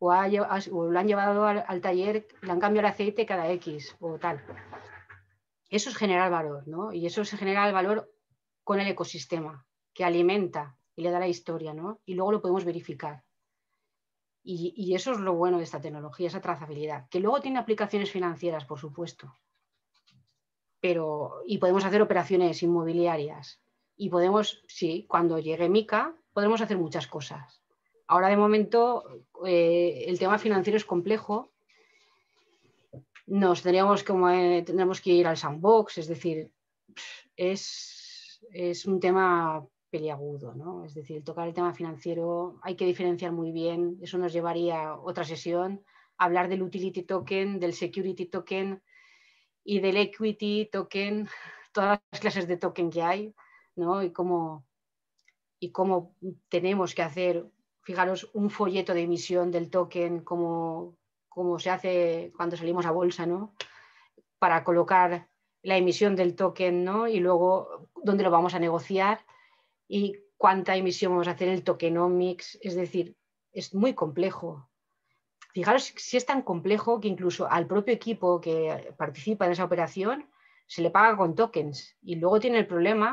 o, lo han llevado al, taller, le han cambiado el aceite cada X o tal. Eso es generar valor, ¿no? Y eso se genera el valor con el ecosistema, que alimenta y le da la historia, ¿no? Y luego lo podemos verificar. Y, eso es lo bueno de esta tecnología, esa trazabilidad, que luego tiene aplicaciones financieras, por supuesto. Pero, y podemos hacer operaciones inmobiliarias. Y podemos, sí, cuando llegue Mica, podemos hacer muchas cosas Ahora de momento eh, el tema financiero es complejo. Nos tendríamos que, eh, que ir al sandbox, es decir, es, un tema peliagudo, ¿no? Es decir, tocar el tema financiero hay que diferenciar muy bien, eso nos llevaría a otra sesión, hablar del utility token, del security token y del equity token, todas las clases de token que hay, ¿no? Y cómo, y cómo tenemos que hacer fijaros un folleto de emisión del token como, como se hace cuando salimos a bolsa, ¿no? Para colocar la emisión del token, ¿no? Y luego dónde lo vamos a negociar y cuánta emisión vamos a hacer el tokenomics, es decir, es muy complejo. Fijaros si es tan complejo que incluso al propio equipo que participa en esa operación se le paga con tokens y luego tiene el problema,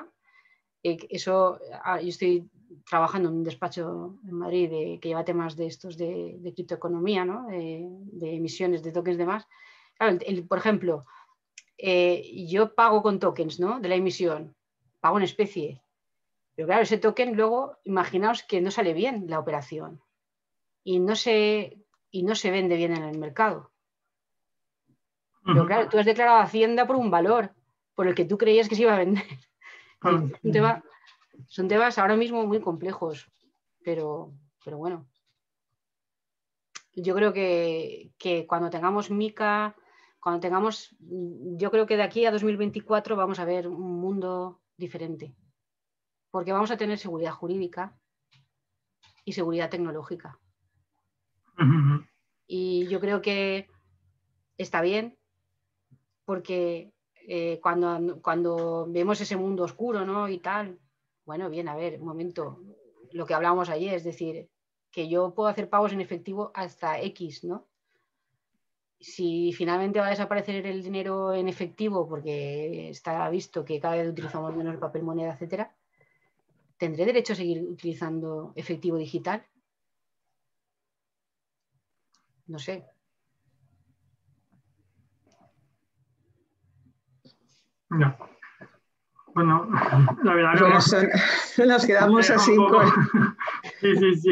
eh, eso ah, yo estoy trabajando en un despacho en Madrid que lleva temas de estos de, criptoeconomía, ¿no? Eh, de, emisiones de tokens y demás. por ejemplo, eh, yo pago con tokens ¿no? de la emisión, pago en especie, pero claro, ese token luego, imaginaos que no sale bien la operación y no se, y no se vende bien en el mercado. Pero claro, tú has declarado Hacienda por un valor por el que tú creías que se iba a vender. Ah. son temas ahora mismo muy complejos, pero, pero bueno. Yo creo que, cuando tengamos MICA, cuando tengamos, yo creo que de aquí a 2024 vamos a ver un mundo diferente, porque vamos a tener seguridad jurídica y seguridad tecnológica. Y yo creo que está bien, porque eh, cuando, cuando vemos ese mundo oscuro ¿no? y tal, bueno, bien, a ver, un momento, lo que hablábamos ayer, es decir, que yo puedo hacer pagos en efectivo hasta X, ¿no? Si finalmente va a desaparecer el dinero en efectivo porque está visto que cada vez utilizamos menos papel moneda, etcétera, ¿tendré derecho a seguir utilizando efectivo digital? No sé. No. Bueno, la verdad que nos, nos quedamos así con... Sí, sí, sí.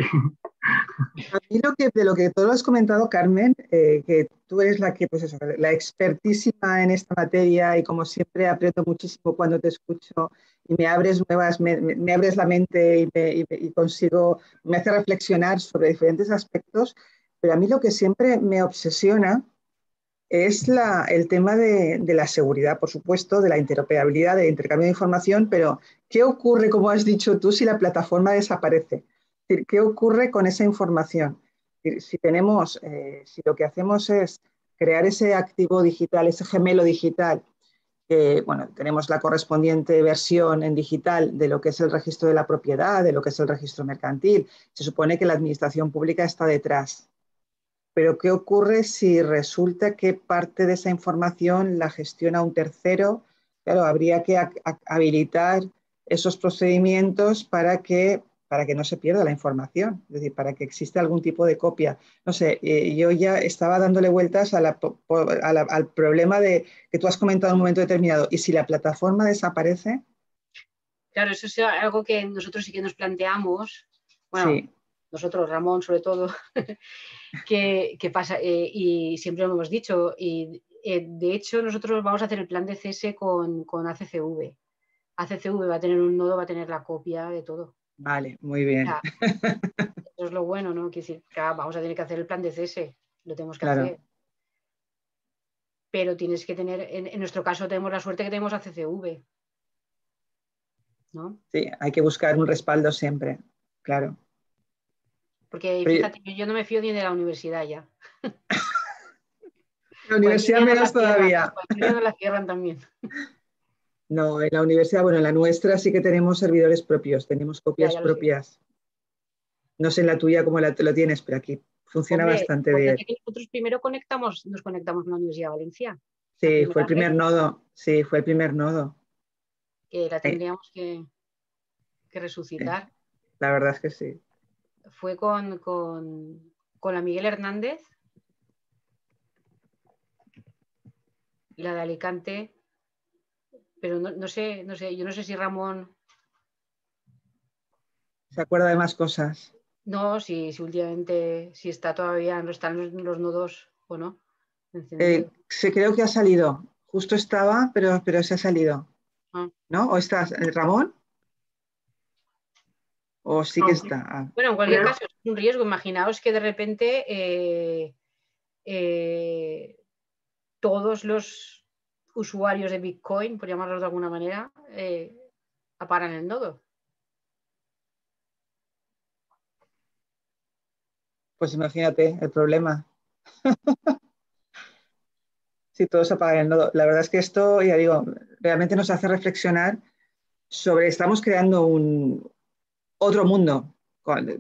A mí lo que, de lo que has comentado, Carmen, eh, que tú eres la que, pues la expertísima en esta materia y como siempre aprieto muchísimo cuando te escucho y me abres nuevas, me, abres la mente y, y consigo, me hace reflexionar sobre diferentes aspectos, pero a mí lo que siempre me obsesiona es el tema de, la seguridad, por supuesto, de la interoperabilidad, de intercambio de información, pero ¿qué ocurre, como has dicho tú, si la plataforma desaparece? ¿Qué ocurre con esa información? si, tenemos, eh, si lo que hacemos es crear ese activo digital, ese gemelo digital, que bueno, tenemos la correspondiente versión en digital de lo que es el registro de la propiedad, de lo que es el registro mercantil, se supone que la administración pública está detrás pero ¿qué ocurre si resulta que parte de esa información la gestiona un tercero? Claro, habría que habilitar esos procedimientos para que, para que no se pierda la información, es decir, para que exista algún tipo de copia. No sé, eh, yo ya estaba dándole vueltas al problema de que tú has comentado en un momento determinado. ¿Y si la plataforma desaparece? Claro, eso es algo que nosotros sí que nos planteamos nosotros, Ramón sobre todo, que, pasa, eh, y siempre lo hemos dicho, y eh, de hecho nosotros vamos a hacer el plan de cese con, con, ACCV. ACCV va a tener un nodo, va a tener la copia de todo. Vale, muy bien. eso es lo bueno, ¿no? Que decir, vamos a tener que hacer el plan de cese, lo tenemos que hacer. Pero tienes que tener, en, en nuestro caso tenemos la suerte que tenemos ACCV. ¿no? Sí, hay que buscar un respaldo siempre, claro. Porque fíjate, yo no me fío ni de la universidad ya. la universidad menos todavía. no la cierran también. No, en la universidad, bueno, en la nuestra sí que tenemos servidores propios, tenemos copias propias. No sé en la tuya cómo la, lo tienes, pero aquí funciona bastante bien. Nosotros primero conectamos, nos conectamos con la Universidad de Valencia. Sí, fue el primer nodo, sí, fue el primer nodo. Que la eh. tendríamos que, que, resucitar. La verdad es que sí fue con, la Miguel Hernández, la de Alicante, pero no, no, sé, no sé, yo no sé si Ramón. ¿Se acuerda de más cosas? No, si, últimamente, si está todavía, no están los, nudos o no. Eh, se creo que ha salido. Justo estaba, pero, pero se ha salido. Ah. ¿No? ¿O estás, eh, Ramón? O sí que está. Ah. Bueno, en cualquier caso, es un riesgo. Imaginaos que de repente eh, eh, todos los usuarios de Bitcoin, por llamarlos de alguna manera, eh, apagan el nodo. Pues imagínate el problema. si todos apagan el nodo. La verdad es que esto, ya digo, realmente nos hace reflexionar sobre, estamos creando un, otro mundo. Cuando,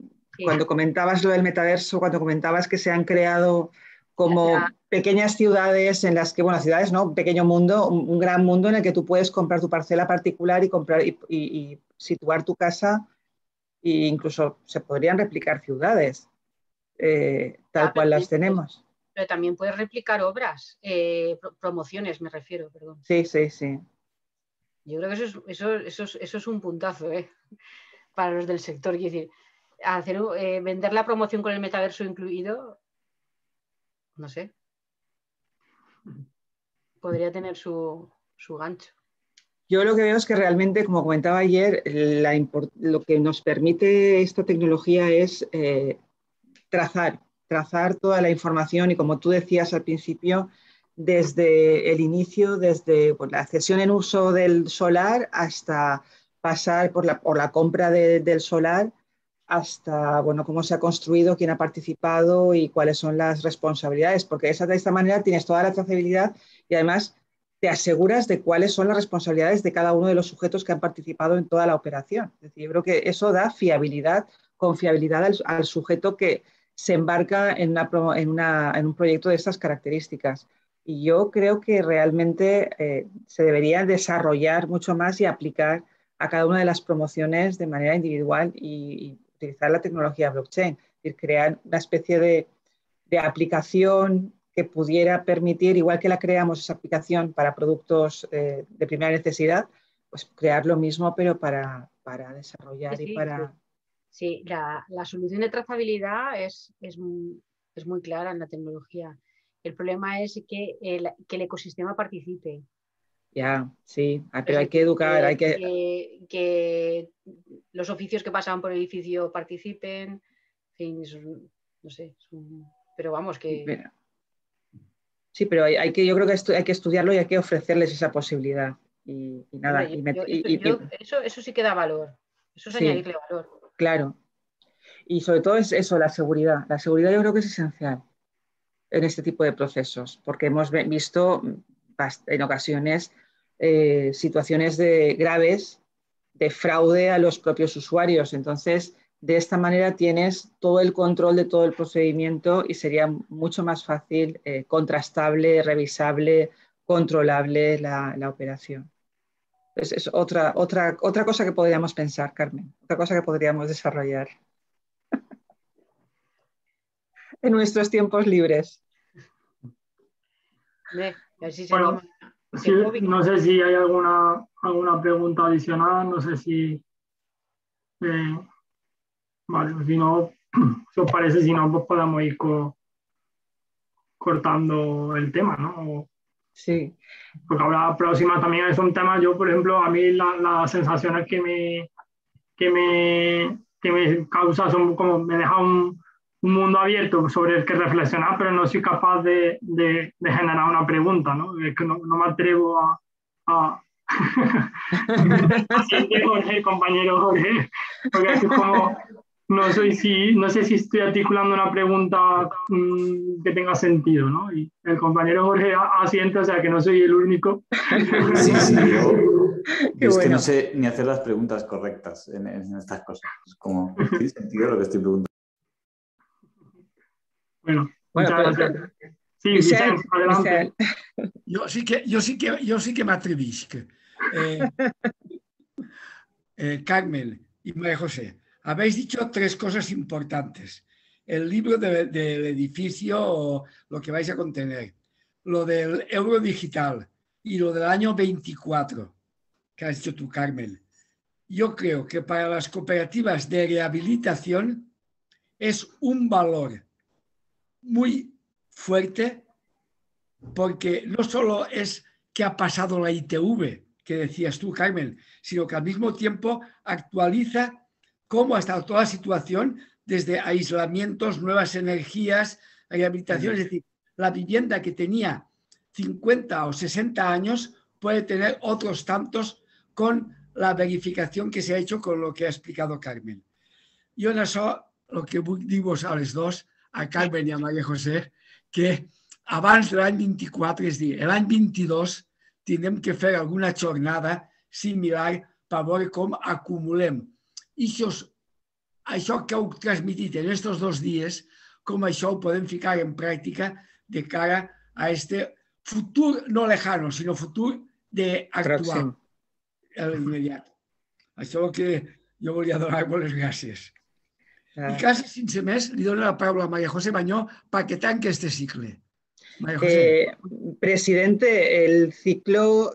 comentabas lo del metaverso, cuando comentabas que se han creado como pequeñas ciudades en las que, bueno, ciudades, ¿no? Un pequeño mundo, un, gran mundo en el que tú puedes comprar tu parcela particular y comprar y, situar tu casa e incluso se podrían replicar ciudades eh, tal ah, cual las tenemos. Pero también puedes replicar obras, eh, promociones me refiero, perdón. Sí, sí, sí. Yo creo que eso es, eso es un puntazo, ¿eh? para los del sector. es decir, hacer, eh, vender la promoción con el metaverso incluido, no sé, podría tener su, gancho. Yo lo que veo es que realmente, como comentaba ayer, lo que nos permite esta tecnología es eh, trazar, trazar toda la información y como tú decías al principio, desde el inicio, desde pues, la cesión en uso del solar hasta pasar por la, por la compra del solar hasta bueno, cómo se ha construido, quién ha participado y cuáles son las responsabilidades, porque de esta manera tienes toda la trazabilidad y además te aseguras de cuáles son las responsabilidades de cada uno de los sujetos que han participado en toda la operación. Es decir, yo creo que eso da fiabilidad, confiabilidad al, al sujeto que se embarca en, en, un proyecto de estas características. Y yo creo que realmente eh, se debería desarrollar mucho más y aplicar a cada una de las promociones de manera individual y, utilizar la tecnología blockchain, es decir, crear una especie de, aplicación que pudiera permitir, igual que la creamos esa aplicación para productos eh, de primera necesidad, pues crear lo mismo, pero para, desarrollar y para... Sí, la, solución de trazabilidad es, muy clara en la tecnología. El problema es que el, que el ecosistema participe. Ya, sí, pero hay que educar, hay que... que... los oficios que pasan por el edificio participen, en fin, no sé, pero vamos que... Sí, pero hay, que, yo creo que hay que estudiarlo y hay que ofrecerles esa posibilidad. Y, nada, eso, eso, sí que da valor, eso es añadirle valor. Claro. Y sobre todo es eso, la seguridad. La seguridad yo creo que es esencial en este tipo de procesos, porque hemos visto en ocasiones eh, situaciones de, graves de fraude a los propios usuarios. Entonces, de esta manera tienes todo el control de todo el procedimiento y sería mucho más fácil, eh, contrastable, revisable, controlable la, operación. Pues es otra, otra, otra cosa que podríamos pensar, Carmen, otra cosa que podríamos desarrollar en nuestros tiempos libres no sé si hay alguna, alguna pregunta adicional, no sé si... Eh, vale, si no, si os parece, si no, pues podemos ir cortando el tema, ¿no? Sí. Porque ahora la próxima también es un tema, yo por ejemplo, a mí las sensaciones que me, que me, que me causa son como, me deja un, un mundo abierto sobre el que reflexionar, pero no soy capaz de, generar una pregunta, ¿no? que no, me atrevo a... porque como, no, soy si, no sé si estoy articulando una pregunta mm, que tenga sentido, ¿no? Y el compañero Jorge asiente, o sea que no soy el único. Sí, sí, yo, es que no sé ni hacer las preguntas correctas en, estas cosas. Como, sentido lo que estoy preguntando? Bueno, muchas gracias. sí, adelante. Yo sí que, yo sí que, yo sí que me atrevisco. Eh, eh, Carmen y María José, habéis dicho tres cosas importantes. El libro del edificio, o edificio, lo que vais a contener, lo del euro digital y lo del año 24, que has dicho tú, Carmen. Yo creo que para las cooperativas de rehabilitación es un valor muy fuerte porque no solo es que ha pasado la ITV, que decías tú, Carmen, sino que al mismo tiempo actualiza cómo ha estado toda la situación desde aislamientos, nuevas energías, rehabilitaciones, Es decir, la vivienda que tenía 50 o 60 años puede tener otros tantos con la verificación que se ha hecho con lo que ha explicado Carmen. Y en eso, lo que digo a los dos a Cal Beniamaya José, que abans de l'any 24, és dir, l'any 22, tindrem que fer alguna jornada similar per veure com acumulem. I això, això que heu transmitit en aquests dos dies, com això ho podem ficar en pràctica de cara a este futur no lejano, sinó futur d'actual, immediat. Això que jo volia donar-vos gràcies. Ah. Y I quasi sense més la palabra a María José Bañó que tanque este ciclo. Eh, presidente, el ciclo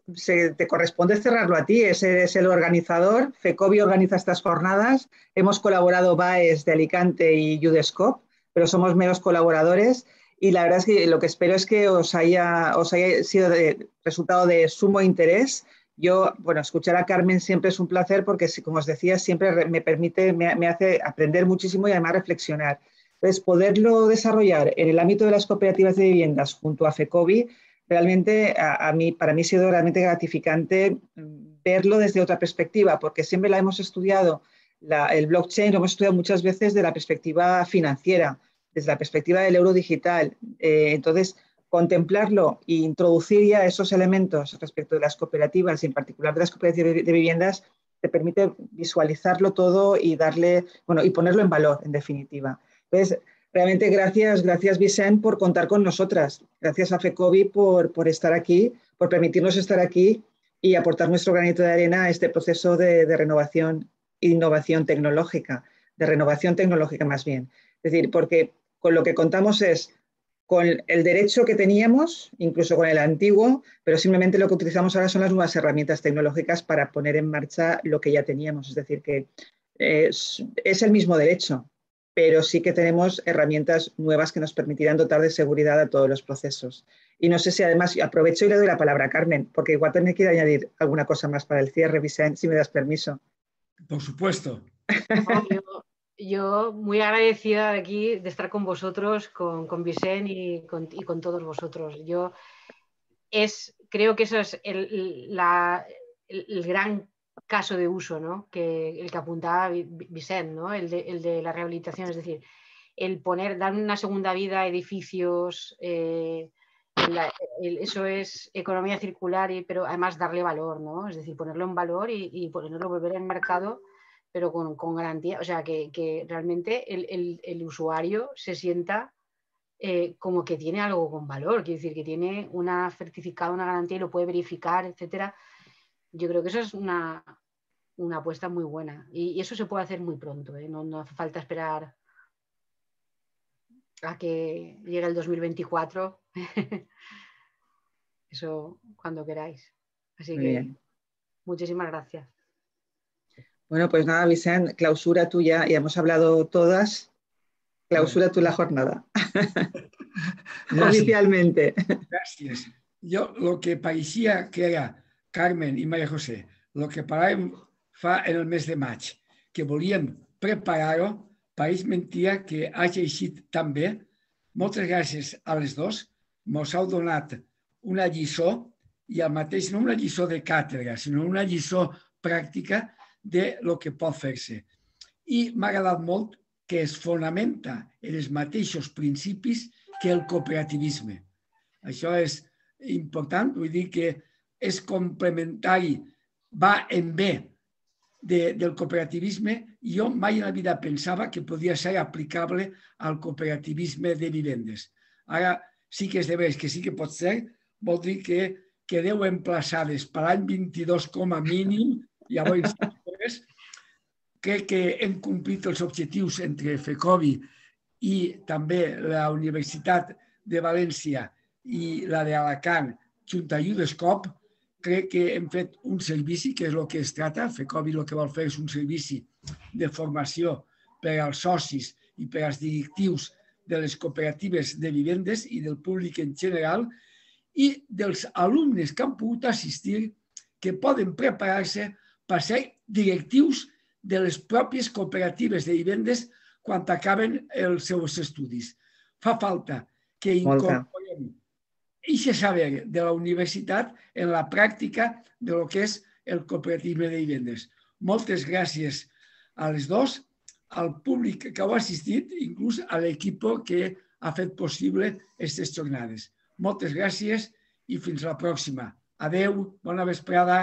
te corresponde cerrarlo a ti, ese es el organizador. FECOBI organiza estas jornadas. Hemos colaborado BAES de Alicante y Judescop, pero somos meros colaboradores. Y la verdad es que lo que espero es que os haya, os haya sido de, resultado de sumo interés yo, bueno, escuchar a Carmen siempre es un placer porque, como os decía, siempre me permite, me, hace aprender muchísimo y además reflexionar. Entonces, poderlo desarrollar en el ámbito de las cooperativas de viviendas junto a FECOBI, realmente mí, para mí ha sido realmente gratificante mm, verlo desde otra perspectiva, porque siempre la hemos estudiado, el blockchain lo hemos estudiado muchas veces desde la perspectiva financiera, desde la perspectiva del euro digital. Eh, entonces, contemplarlo e introducir ya esos elementos respecto de las cooperativas y en particular de las cooperativas de viviendas te permite visualizarlo todo y darle, bueno, y ponerlo en valor, en definitiva. Entonces, pues, realmente gracias, gracias Vicente por contar con nosotras, gracias a FECOBI por, por estar aquí, por permitirnos estar aquí y aportar nuestro granito de arena a este proceso de, de renovación, innovación tecnológica, de renovación tecnológica más bien. Es decir, porque con lo que contamos es con el derecho que teníamos, incluso con el antiguo, pero simplemente lo que utilizamos ahora son las nuevas herramientas tecnológicas para poner en marcha lo que ya teníamos. Es decir, que eh, es, el mismo derecho, pero sí que tenemos herramientas nuevas que nos permitirán dotar de seguridad a todos los procesos. Y no sé si además, aprovecho y le doy la palabra a Carmen, porque igual también quiere añadir alguna cosa más para el cierre, Vicente, si me das permiso. Por supuesto yo muy agradecida aquí, de estar con vosotros, con, con Vicente y con, todos vosotros. Yo creo que eso es el, gran caso de uso, que el que apuntaba Vicente, el, de, la rehabilitación, es decir, el poner, dar una segunda vida a edificios, eh, eso es economía circular, y, pero además darle valor, es decir, ponerlo en valor y, y ponerlo, volver al mercado pero con, garantía, o sea, que, realmente el, usuario se sienta eh, como que tiene algo con valor, quiere decir, que tiene una certificada, una garantía y lo puede verificar, etcétera. Yo creo que eso es una, apuesta muy buena y, eso se puede hacer muy pronto, ¿eh? no, no hace falta esperar a que llegue el 2024. eso cuando queráis. Así que muchísimas gracias. Bueno, pues nada, Vicente, clausura tuya, ya hemos hablado todas, clausura tú la jornada. Oficialmente. Gracias. Yo lo que parecía que era Carmen y María José, lo que él fa en el mes de marzo, que volvían preparado país mentía que haya también también, muchas gracias a los dos. nos donat una lliçó y al mateix, no una lliçó de cátedra, sino una lliçó práctica. de lo que pot fer-se. I m'ha agradat molt que es fonamenta en els mateixos principis que el cooperativisme. Això és important, vull dir que és complementari, va en bé de, del cooperativisme. i Jo mai en la vida pensava que podia ser aplicable al cooperativisme de vivendes. Ara sí que es veres, que sí que pot ser, vol dir que quedeu emplaçades per l'any 22 com a mínim, llavors crec que hem complit els objectius entre FECOVI i també la Universitat de València i la de Alacant, junt a Judescop, crec que hem fet un servici, que és el que es trata. FECOVI el que vol fer és un servici de formació per als socis i per als directius de les cooperatives de vivendes i del públic en general i dels alumnes que han pogut assistir que poden preparar-se per ser directius de les pròpies cooperatives de vivendes quan acaben els seus estudis. Fa falta que incorporem aquest saber de la universitat en la pràctica de lo que és el cooperativisme de vivendes. Moltes gràcies a les dos, al públic que heu assistit, inclús a l'equip que ha fet possible aquestes jornades. Moltes gràcies i fins la pròxima. Adeu, bona vesprada.